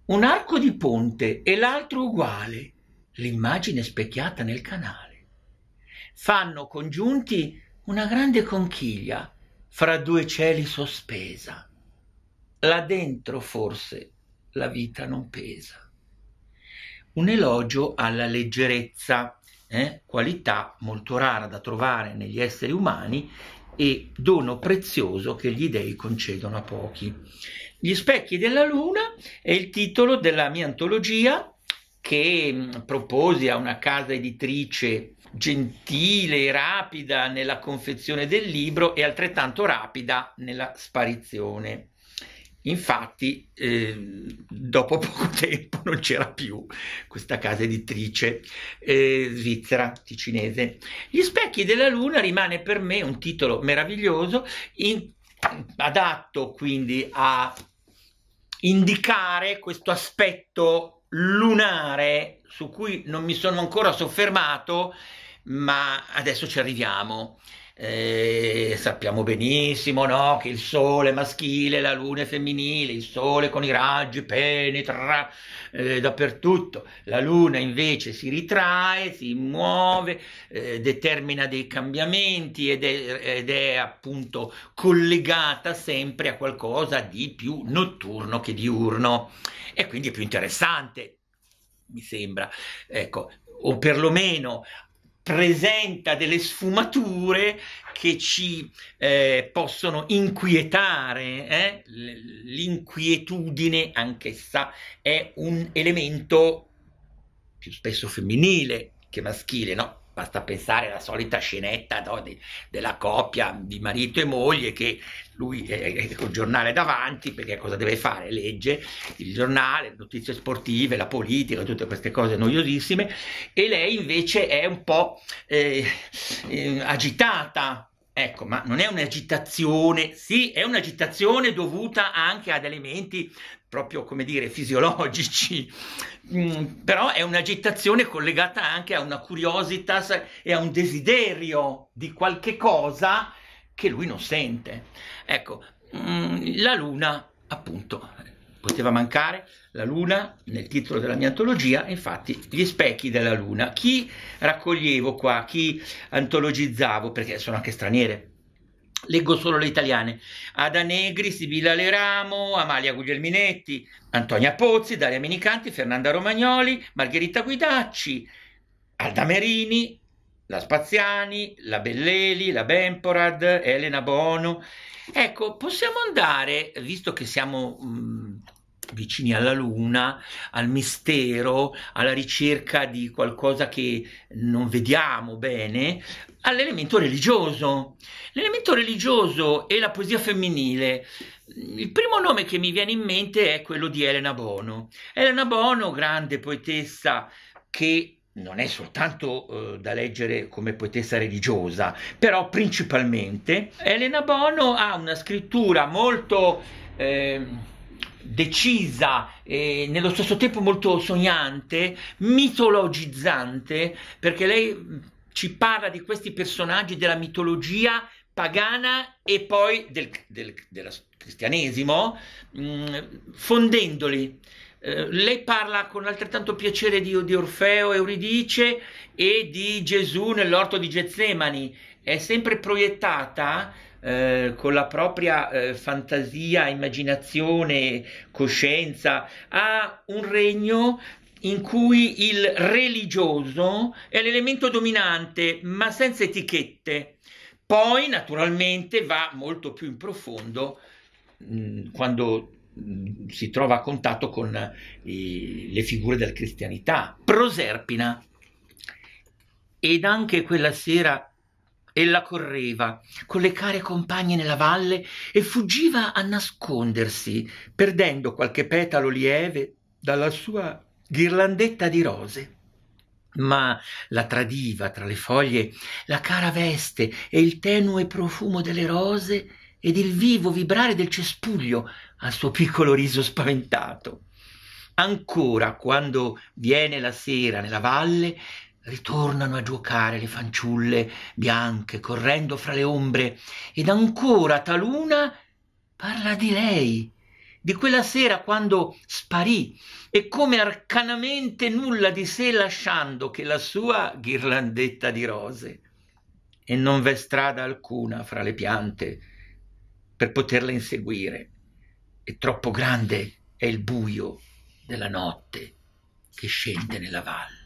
A: un arco di ponte e l'altro uguale, l'immagine specchiata nel canale. Fanno congiunti una grande conchiglia fra due cieli sospesa. Là dentro forse la vita non pesa. Un elogio alla leggerezza, eh? qualità molto rara da trovare negli esseri umani e dono prezioso che gli dei concedono a pochi. Gli specchi della luna è il titolo della mia antologia che mm, proposi a una casa editrice gentile e rapida nella confezione del libro e altrettanto rapida nella sparizione. Infatti, eh, dopo <laughs> poco tempo non c'era più questa casa editrice eh, svizzera, ticinese. Gli specchi della luna rimane per me un titolo meraviglioso, in, adatto quindi a indicare questo aspetto lunare su cui non mi sono ancora soffermato, ma adesso ci arriviamo. Eh, sappiamo benissimo no, che il sole è maschile, la luna è femminile, il sole con i raggi penetra eh, dappertutto, la luna invece si ritrae, si muove, eh, determina dei cambiamenti ed è, ed è appunto collegata sempre a qualcosa di più notturno che diurno e quindi è più interessante mi sembra, ecco, o perlomeno presenta delle sfumature che ci eh, possono inquietare, eh? l'inquietudine anch'essa è un elemento più spesso femminile che maschile, no? Basta pensare alla solita scenetta no, de, della coppia di marito e moglie che lui è col giornale davanti perché cosa deve fare? Legge il giornale, notizie sportive, la politica, tutte queste cose noiosissime e lei invece è un po' eh, eh agitata, Ecco, ma non è un'agitazione, sì, è un'agitazione dovuta anche ad elementi proprio come dire fisiologici, <laughs> mm, però è un'agitazione collegata anche a una curiositas e a un desiderio di qualche cosa che lui non sente. Ecco, mm, la luna appunto poteva mancare la luna nel titolo della mia antologia, infatti gli specchi della luna. Chi raccoglievo qua, chi antologizzavo, perché sono anche straniere, leggo solo le italiane, Ada Negri, Sibilla Leramo, Amalia Guglielminetti, Antonia Pozzi, Daria Minicanti, Fernanda Romagnoli, Margherita Guidacci, Alda Merini, la Spaziani, la Belleli, la Bemporad, Elena Bono. Ecco, possiamo andare, visto che siamo mh, mm, vicini alla luna, al mistero, alla ricerca di qualcosa che non vediamo bene, all'elemento religioso. L'elemento religioso e la poesia femminile. Il primo nome che mi viene in mente è quello di Elena Bono. Elena Bono, grande poetessa che non è soltanto eh, da leggere come poetessa religiosa, però principalmente Elena Bono ha una scrittura molto... Eh, decisa e nello stesso tempo molto sognante, mitologizzante, perché lei ci parla di questi personaggi della mitologia pagana e poi del, del, del cristianesimo, mh, fondendoli. Eh, lei parla con altrettanto piacere di, di Orfeo, Euridice e di Gesù nell'orto di Getsemani. È sempre proiettata eh, con la propria eh, fantasia, immaginazione, coscienza, a un regno in cui il religioso è l'elemento dominante, ma senza etichette. Poi naturalmente va molto più in profondo mh, mm, quando mm, si trova a contatto con eh, le figure della cristianità. Proserpina. Ed anche quella sera Ella correva con le care compagne nella valle e fuggiva a nascondersi, perdendo qualche petalo lieve dalla sua ghirlandetta di rose. Ma la tradiva tra le foglie la cara veste e il tenue profumo delle rose ed il vivo vibrare del cespuglio al suo piccolo riso spaventato. Ancora quando viene la sera nella valle, ritornano a giocare le fanciulle bianche correndo fra le ombre ed ancora taluna parla di lei, di quella sera quando sparì e come arcanamente nulla di sé lasciando che la sua ghirlandetta di rose. E non v'è strada alcuna fra le piante per poterla inseguire. E troppo grande è il buio della notte che scende nella valle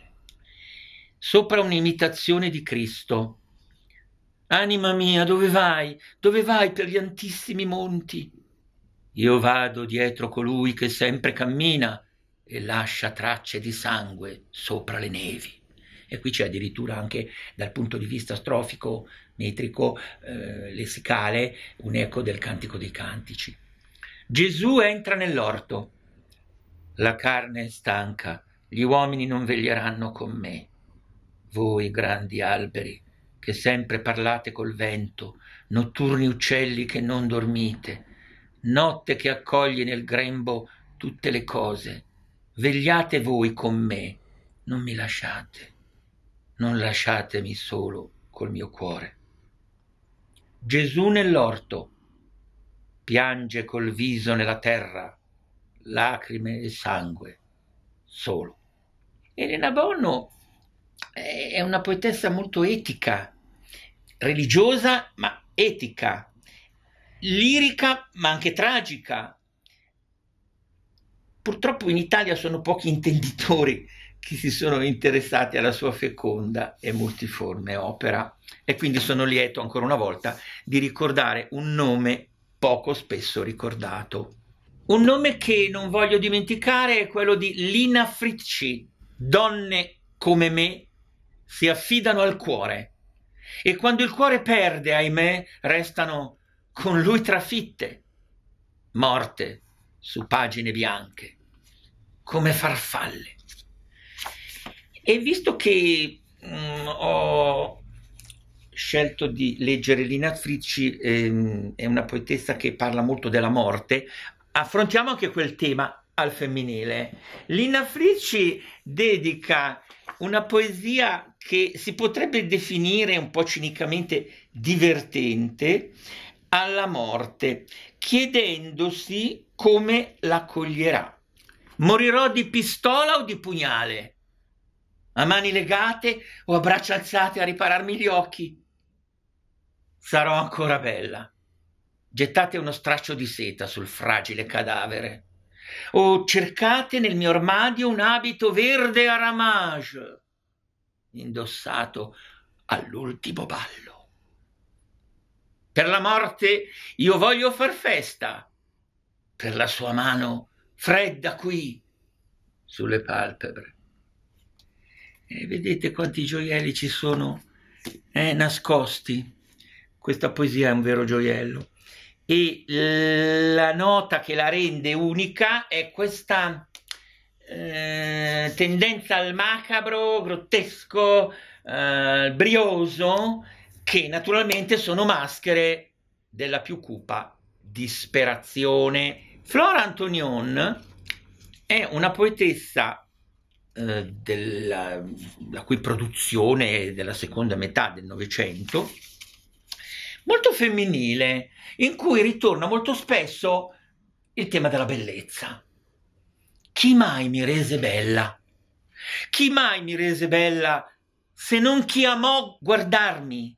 A: sopra un'imitazione di Cristo. Anima mia, dove vai? Dove vai per gli antissimi monti? Io vado dietro colui che sempre cammina e lascia tracce di sangue sopra le nevi. E qui c'è addirittura anche dal punto di vista strofico, metrico, eh, lessicale, un eco del Cantico dei Cantici. Gesù entra nell'orto. La carne è stanca, gli uomini non veglieranno con me voi grandi alberi che sempre parlate col vento, notturni uccelli che non dormite, notte che accoglie nel grembo tutte le cose, vegliate voi con me, non mi lasciate, non lasciatemi solo col mio cuore. Gesù nell'orto piange col viso nella terra, lacrime e sangue, solo. Elena Bonno è una poetessa molto etica, religiosa ma etica, lirica ma anche tragica. Purtroppo in Italia sono pochi intenditori che si sono interessati alla sua feconda e multiforme opera e quindi sono lieto ancora una volta di ricordare un nome poco spesso ricordato. Un nome che non voglio dimenticare è quello di Lina Fricci, Donne come me si affidano al cuore e quando il cuore perde, ahimè, restano con lui trafitte, morte su pagine bianche, come farfalle. E visto che mh, mm, ho scelto di leggere Lina Fricci, ehm, è una poetessa che parla molto della morte, affrontiamo anche quel tema al femminile. Lina Fricci dedica una poesia che si potrebbe definire un po' cinicamente divertente alla morte, chiedendosi come l'accoglierà. Morirò di pistola o di pugnale? A mani legate o a braccia alzate a ripararmi gli occhi? Sarò ancora bella. Gettate uno straccio di seta sul fragile cadavere. O cercate nel mio armadio un abito verde a ramage indossato all'ultimo ballo. Per la morte io voglio far festa, per la sua mano fredda qui, sulle palpebre. E vedete quanti gioielli ci sono eh, nascosti. Questa poesia è un vero gioiello. E la nota che la rende unica è questa eh, tendenza al macabro, grottesco, eh, brioso, che naturalmente sono maschere della più cupa disperazione. Flora Antonion è una poetessa eh, della, la cui produzione è della seconda metà del Novecento, molto femminile, in cui ritorna molto spesso il tema della bellezza chi mai mi rese bella? Chi mai mi rese bella se non chi amò guardarmi?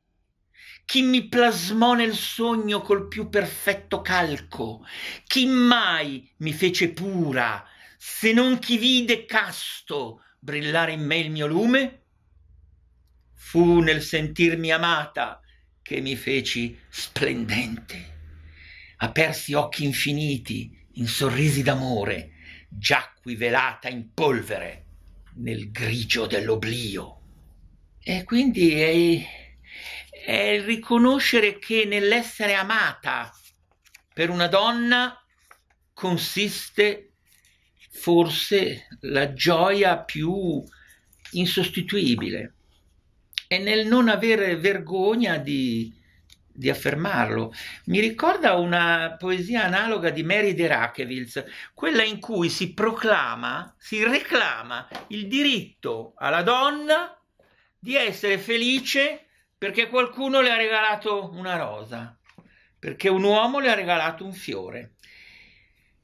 A: Chi mi plasmò nel sogno col più perfetto calco? Chi mai mi fece pura se non chi vide casto brillare in me il mio lume? Fu nel sentirmi amata che mi feci splendente. Apersi occhi infiniti in sorrisi d'amore già qui velata in polvere nel grigio dell'oblio. E quindi è, è il riconoscere che nell'essere amata per una donna consiste forse la gioia più insostituibile e nel non avere vergogna di, di affermarlo. Mi ricorda una poesia analoga di Mary de Rakevils, quella in cui si proclama, si reclama il diritto alla donna di essere felice perché qualcuno le ha regalato una rosa, perché un uomo le ha regalato un fiore.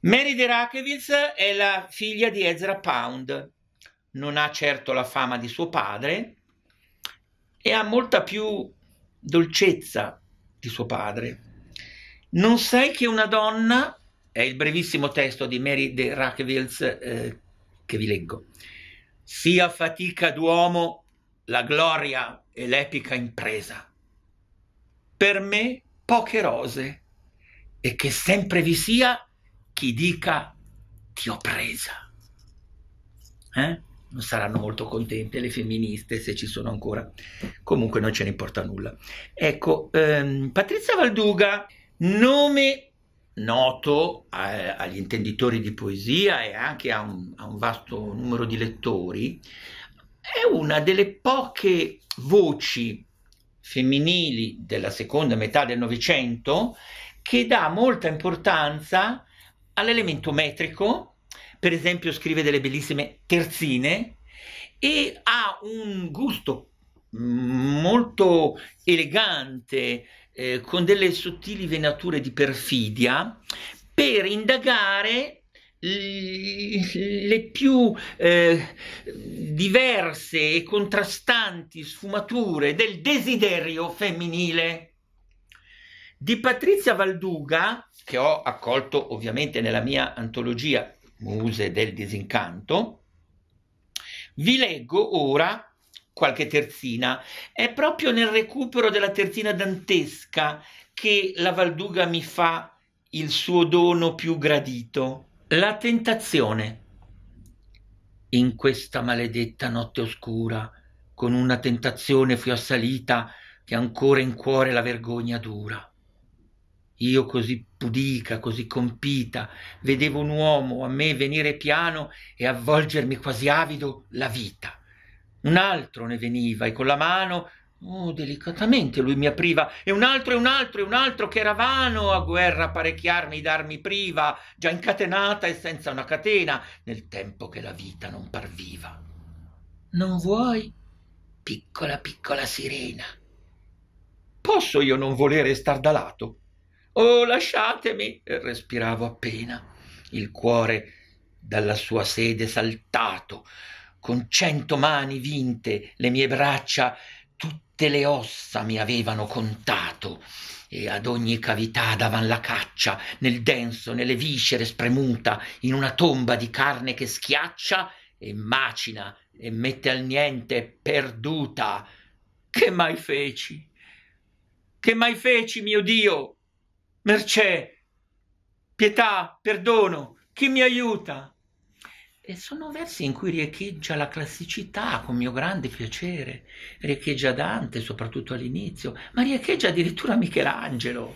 A: Mary de Rakevitz è la figlia di Ezra Pound, non ha certo la fama di suo padre e ha molta più dolcezza di suo padre. Non sai che una donna, è il brevissimo testo di Mary de Rackevils eh, che vi leggo, sia fatica d'uomo la gloria e l'epica impresa. Per me poche rose e che sempre vi sia chi dica ti ho presa. Eh? non saranno molto contente le femministe se ci sono ancora, comunque non ce ne importa nulla. Ecco, ehm, Patrizia Valduga, nome noto a, eh, agli intenditori di poesia e anche a un, a un vasto numero di lettori, è una delle poche voci femminili della seconda metà del Novecento che dà molta importanza all'elemento metrico per esempio scrive delle bellissime terzine e ha un gusto molto elegante, eh, con delle sottili venature di perfidia, per indagare le più eh, diverse e contrastanti sfumature del desiderio femminile. Di Patrizia Valduga, che ho accolto ovviamente nella mia antologia muse del disincanto, vi leggo ora qualche terzina. È proprio nel recupero della terzina dantesca che la Valduga mi fa il suo dono più gradito, la tentazione. In questa maledetta notte oscura, con una tentazione fui assalita che ancora in cuore la vergogna dura. Io così pudica, così compita, vedevo un uomo a me venire piano e avvolgermi quasi avido la vita. Un altro ne veniva e con la mano, oh, delicatamente lui mi apriva, e un altro e un altro e un altro che era vano a guerra parecchiarmi d'armi priva, già incatenata e senza una catena, nel tempo che la vita non parviva. Non vuoi, piccola piccola sirena? Posso io non volere star da lato? Oh, lasciatemi! respiravo appena, il cuore dalla sua sede saltato, con cento mani vinte le mie braccia, tutte le ossa mi avevano contato e ad ogni cavità davan la caccia, nel denso, nelle viscere spremuta, in una tomba di carne che schiaccia e macina e mette al niente perduta. Che mai feci? Che mai feci, mio Dio? mercè, pietà, perdono, chi mi aiuta? E sono versi in cui riecheggia la classicità con mio grande piacere, riecheggia Dante soprattutto all'inizio, ma riecheggia addirittura Michelangelo.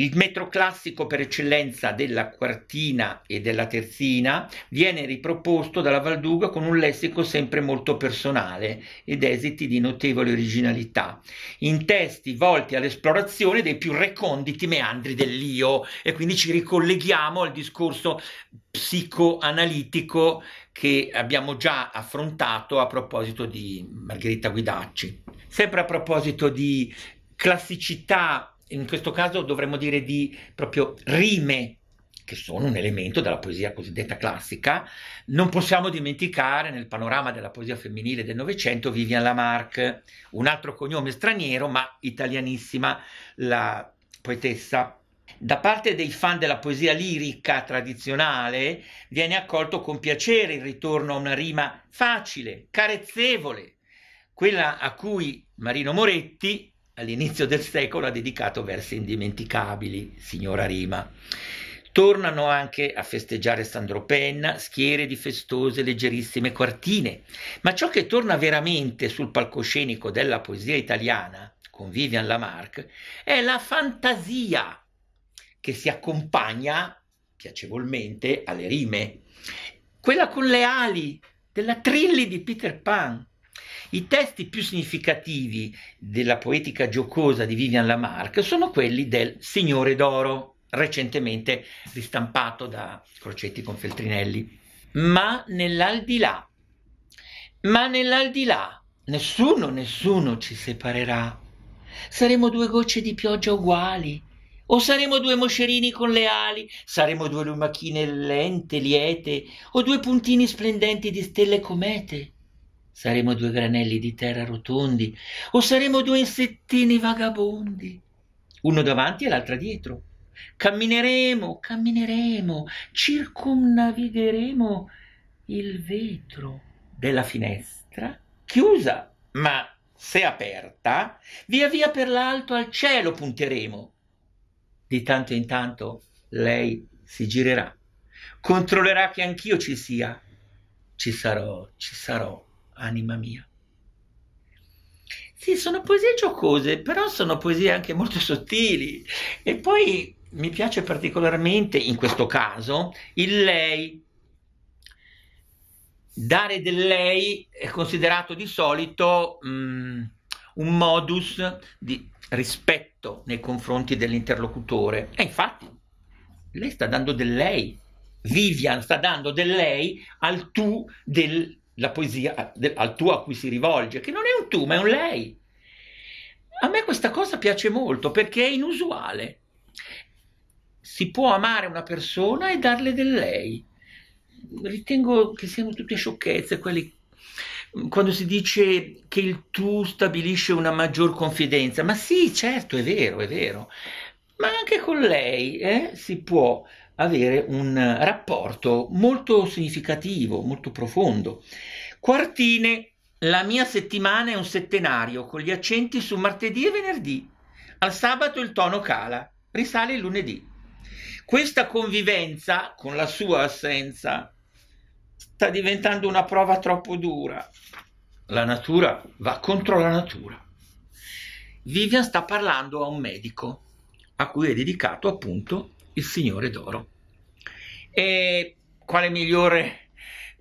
A: Il metro classico per eccellenza della quartina e della terzina viene riproposto dalla Valduga con un lessico sempre molto personale ed esiti di notevole originalità, in testi volti all'esplorazione dei più reconditi meandri dell'io e quindi ci ricolleghiamo al discorso psicoanalitico che abbiamo già affrontato a proposito di Margherita Guidacci. Sempre a proposito di classicità in questo caso dovremmo dire di proprio rime che sono un elemento della poesia cosiddetta classica, non possiamo dimenticare nel panorama della poesia femminile del Novecento Vivian Lamarck, un altro cognome straniero ma italianissima, la poetessa. Da parte dei fan della poesia lirica tradizionale viene accolto con piacere il ritorno a una rima facile, carezzevole, quella a cui Marino Moretti all'inizio del secolo ha dedicato versi indimenticabili, signora Rima. Tornano anche a festeggiare Sandro Penna schiere di festose leggerissime quartine, ma ciò che torna veramente sul palcoscenico della poesia italiana, con Vivian Lamarck, è la fantasia che si accompagna piacevolmente alle rime, quella con le ali della Trilli di Peter Pan, i testi più significativi della poetica giocosa di Vivian Lamarck sono quelli del Signore d'Oro, recentemente ristampato da Crocetti con Feltrinelli. Ma nell'aldilà, ma nell'aldilà, nessuno, nessuno ci separerà. Saremo due gocce di pioggia uguali, o saremo due moscerini con le ali, saremo due lumachine lente, liete, o due puntini splendenti di stelle comete. Saremo due granelli di terra rotondi o saremo due insettini vagabondi, uno davanti e l'altro dietro. Cammineremo, cammineremo, circumnavigheremo il vetro della finestra, chiusa ma se aperta, via via per l'alto al cielo punteremo. Di tanto in tanto lei si girerà, controllerà che anch'io ci sia. Ci sarò, ci sarò anima mia. Sì, sono poesie giocose, però sono poesie anche molto <laughs> sottili. E poi mi piace particolarmente, in questo caso, il lei. Dare del lei è considerato di solito um, un modus di rispetto nei confronti dell'interlocutore. E infatti, lei sta dando del lei. Vivian sta dando del lei al tu del la poesia al tuo a cui si rivolge, che non è un tu, ma è un lei. A me questa cosa piace molto perché è inusuale. Si può amare una persona e darle del lei. Ritengo che siano tutte sciocchezze quelle quando si dice che il tu stabilisce una maggior confidenza. Ma sì, certo, è vero, è vero. Ma anche con lei eh, si può avere un eh, rapporto molto significativo, molto profondo. Quartine, la mia settimana è un settenario con gli accenti su martedì e venerdì. Al sabato il tono cala, risale il lunedì. Questa convivenza con la sua assenza sta diventando una prova troppo dura. La natura va contro la natura. Vivian sta parlando a un medico a cui è dedicato appunto il Signore d'Oro. E quale migliore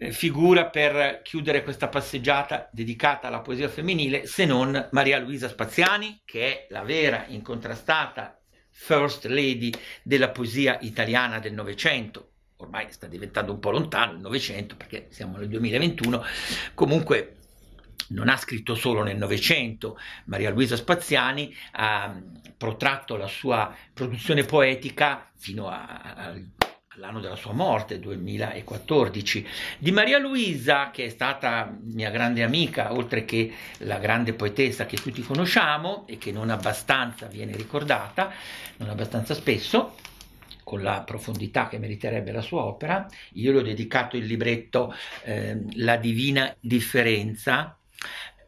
A: eh, figura per chiudere questa passeggiata dedicata alla poesia femminile se non Maria Luisa Spaziani, che è la vera incontrastata first lady della poesia italiana del Novecento. Ormai sta diventando un po' lontano il Novecento perché siamo nel 2021, comunque non ha scritto solo nel Novecento, Maria Luisa Spaziani ha protratto la sua produzione poetica fino al l'anno della sua morte, 2014. Di Maria Luisa, che è stata mia grande amica, oltre che la grande poetessa che tutti conosciamo e che non abbastanza viene ricordata, non abbastanza spesso, con la profondità che meriterebbe la sua opera, io le ho dedicato il libretto eh, La divina differenza,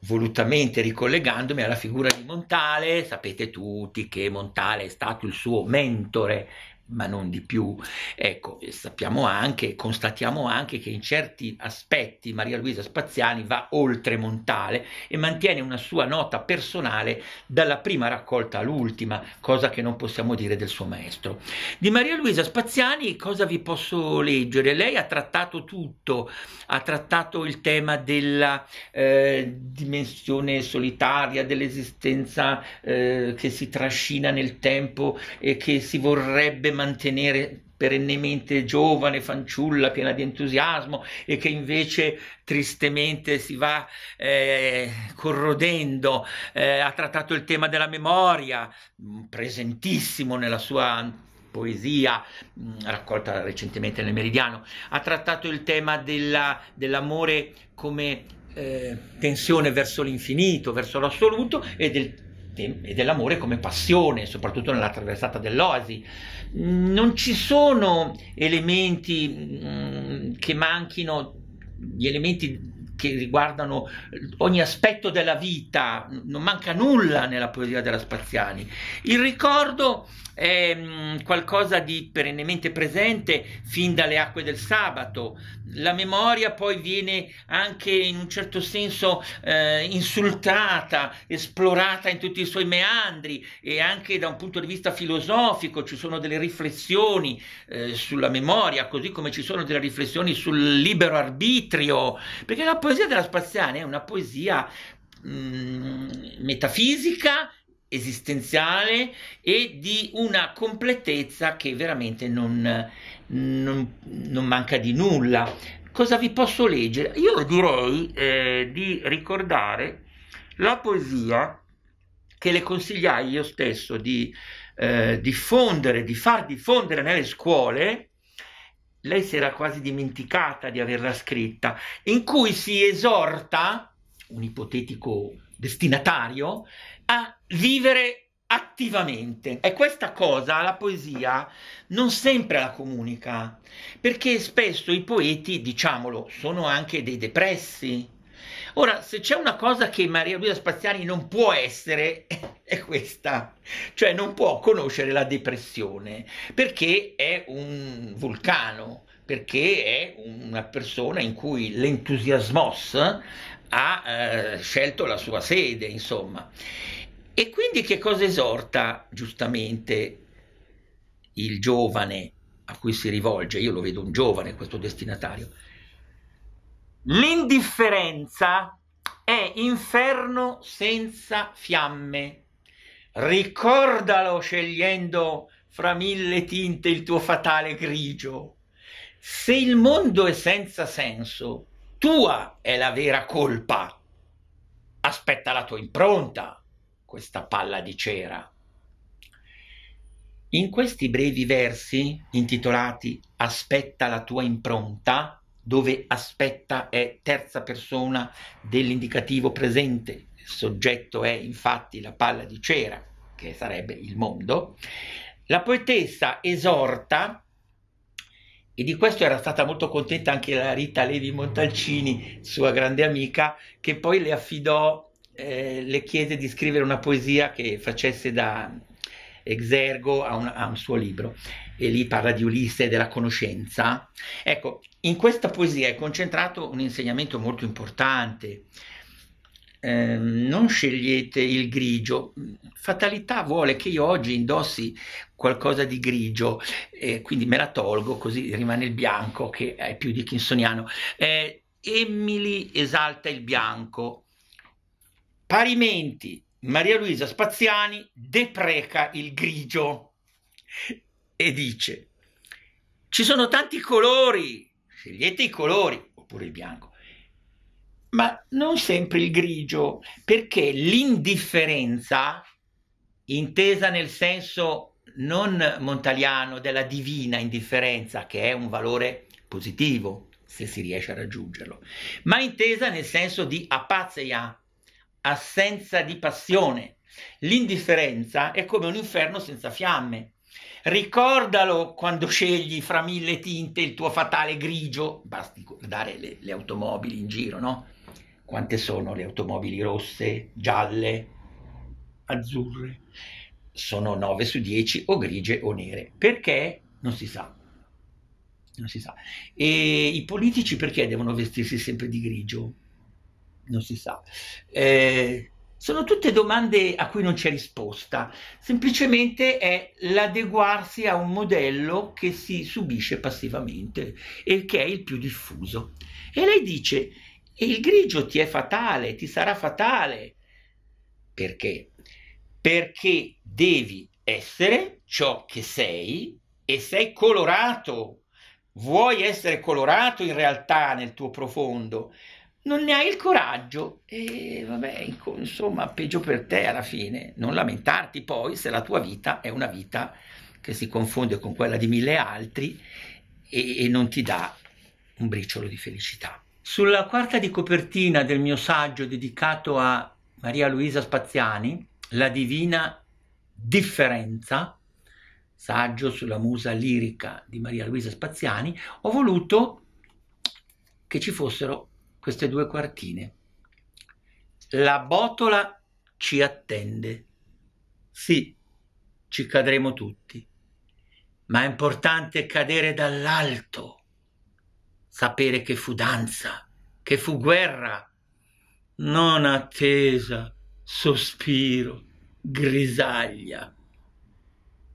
A: volutamente ricollegandomi alla figura di Montale, sapete tutti che Montale è stato il suo mentore ma non di più. Ecco, sappiamo anche, constatiamo anche che in certi aspetti Maria Luisa Spaziani va oltre Montale e mantiene una sua nota personale dalla prima raccolta all'ultima, cosa che non possiamo dire del suo maestro. Di Maria Luisa Spaziani cosa vi posso leggere? Lei ha trattato tutto, ha trattato il tema della eh, dimensione solitaria, dell'esistenza eh, che si trascina nel tempo e che si vorrebbe mantenere mantenere perennemente giovane, fanciulla, piena di entusiasmo e che invece tristemente si va eh, corrodendo. Eh, ha trattato il tema della memoria, mm, presentissimo nella sua poesia mm, raccolta recentemente nel Meridiano, ha trattato il tema della, dell'amore come eh, tensione verso l'infinito, verso l'assoluto e del e dell'amore come passione, soprattutto nella traversata dell'Oasi. Non ci sono elementi mh, mm, che manchino, gli elementi che riguardano ogni aspetto della vita, non manca nulla nella poesia della Spaziani. Il ricordo è ehm, qualcosa di perennemente presente fin dalle acque del sabato. La memoria poi viene anche in un certo senso eh, insultata, esplorata in tutti i suoi meandri e anche da un punto di vista filosofico ci sono delle riflessioni eh, sulla memoria, così come ci sono delle riflessioni sul libero arbitrio, perché la poesia della Spaziani è una poesia mh, mm, metafisica esistenziale e di una completezza che veramente non, non, non manca di nulla. Cosa vi posso leggere? Io direi eh, di ricordare la poesia che le consigliai io stesso di eh, diffondere, di far diffondere nelle scuole, lei si era quasi dimenticata di averla scritta, in cui si esorta un ipotetico destinatario a vivere attivamente. E questa cosa la poesia non sempre la comunica, perché spesso i poeti, diciamolo, sono anche dei depressi. Ora, se c'è una cosa che Maria Luisa Spaziani non può essere, <laughs> è questa, cioè non può conoscere la depressione, perché è un vulcano, perché è una persona in cui l'entusiasmos ha eh, scelto la sua sede, insomma. E quindi che cosa esorta giustamente il giovane a cui si rivolge? Io lo vedo un giovane questo destinatario. L'indifferenza è inferno senza fiamme. Ricordalo scegliendo fra mille tinte il tuo fatale grigio. Se il mondo è senza senso, tua è la vera colpa. Aspetta la tua impronta, questa palla di cera. In questi brevi versi, intitolati Aspetta la tua impronta, dove aspetta è terza persona dell'indicativo presente, il soggetto è infatti la palla di cera, che sarebbe il mondo, la poetessa esorta, e di questo era stata molto contenta anche la Rita Levi Montalcini, sua grande amica, che poi le affidò eh, le chiese di scrivere una poesia che facesse da exergo a un, a un suo libro e lì parla di Ulisse e della conoscenza. Ecco, in questa poesia è concentrato un insegnamento molto importante. Eh, non scegliete il grigio. Fatalità vuole che io oggi indossi qualcosa di grigio, eh, quindi me la tolgo così rimane il bianco che è più dickinsoniano. Eh, Emily esalta il bianco, Parimenti, Maria Luisa Spaziani depreca il grigio e dice: Ci sono tanti colori, scegliete i colori, oppure il bianco ma non sempre il grigio, perché l'indifferenza, intesa nel senso non montaliano della divina indifferenza, che è un valore positivo, se si riesce a raggiungerlo, ma intesa nel senso di apazia, assenza di passione. L'indifferenza è come un inferno senza fiamme. Ricordalo quando scegli fra mille tinte il tuo fatale grigio. Basti guardare le, le automobili in giro, no? Quante sono le automobili rosse, gialle, azzurre? Sono 9 su 10 o grigie o nere. Perché? Non si sa. Non si sa. E i politici perché devono vestirsi sempre di grigio? non si sa. Eh, sono tutte domande a cui non c'è risposta, semplicemente è l'adeguarsi a un modello che si subisce passivamente e che è il più diffuso. E lei dice, il grigio ti è fatale, ti sarà fatale. Perché? Perché devi essere ciò che sei e sei colorato. Vuoi essere colorato in realtà nel tuo profondo, non ne hai il coraggio e vabbè, insomma, peggio per te alla fine. Non lamentarti poi se la tua vita è una vita che si confonde con quella di mille altri e, e non ti dà un briciolo di felicità. Sulla quarta di copertina del mio saggio dedicato a Maria Luisa Spaziani, La divina differenza, saggio sulla musa lirica di Maria Luisa Spaziani, ho voluto che ci fossero queste due quartine. La botola ci attende. Sì, ci cadremo tutti, ma è importante cadere dall'alto, sapere che fu danza, che fu guerra, non attesa, sospiro, grisaglia.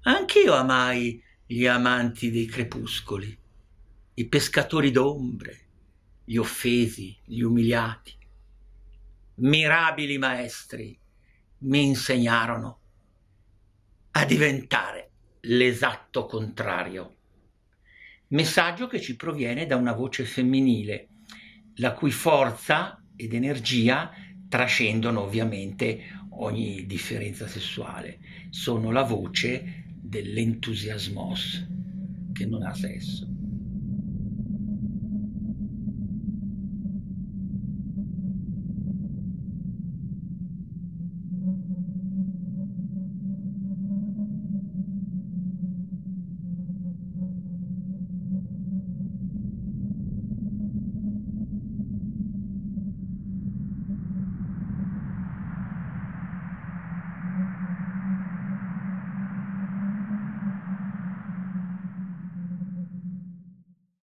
A: Anch'io amai gli amanti dei crepuscoli, i pescatori d'ombre, gli offesi, gli umiliati. Mirabili maestri mi insegnarono a diventare l'esatto contrario. Messaggio che ci proviene da una voce femminile, la cui forza ed energia trascendono ovviamente ogni differenza sessuale. Sono la voce dell'entusiasmos, che non ha sesso.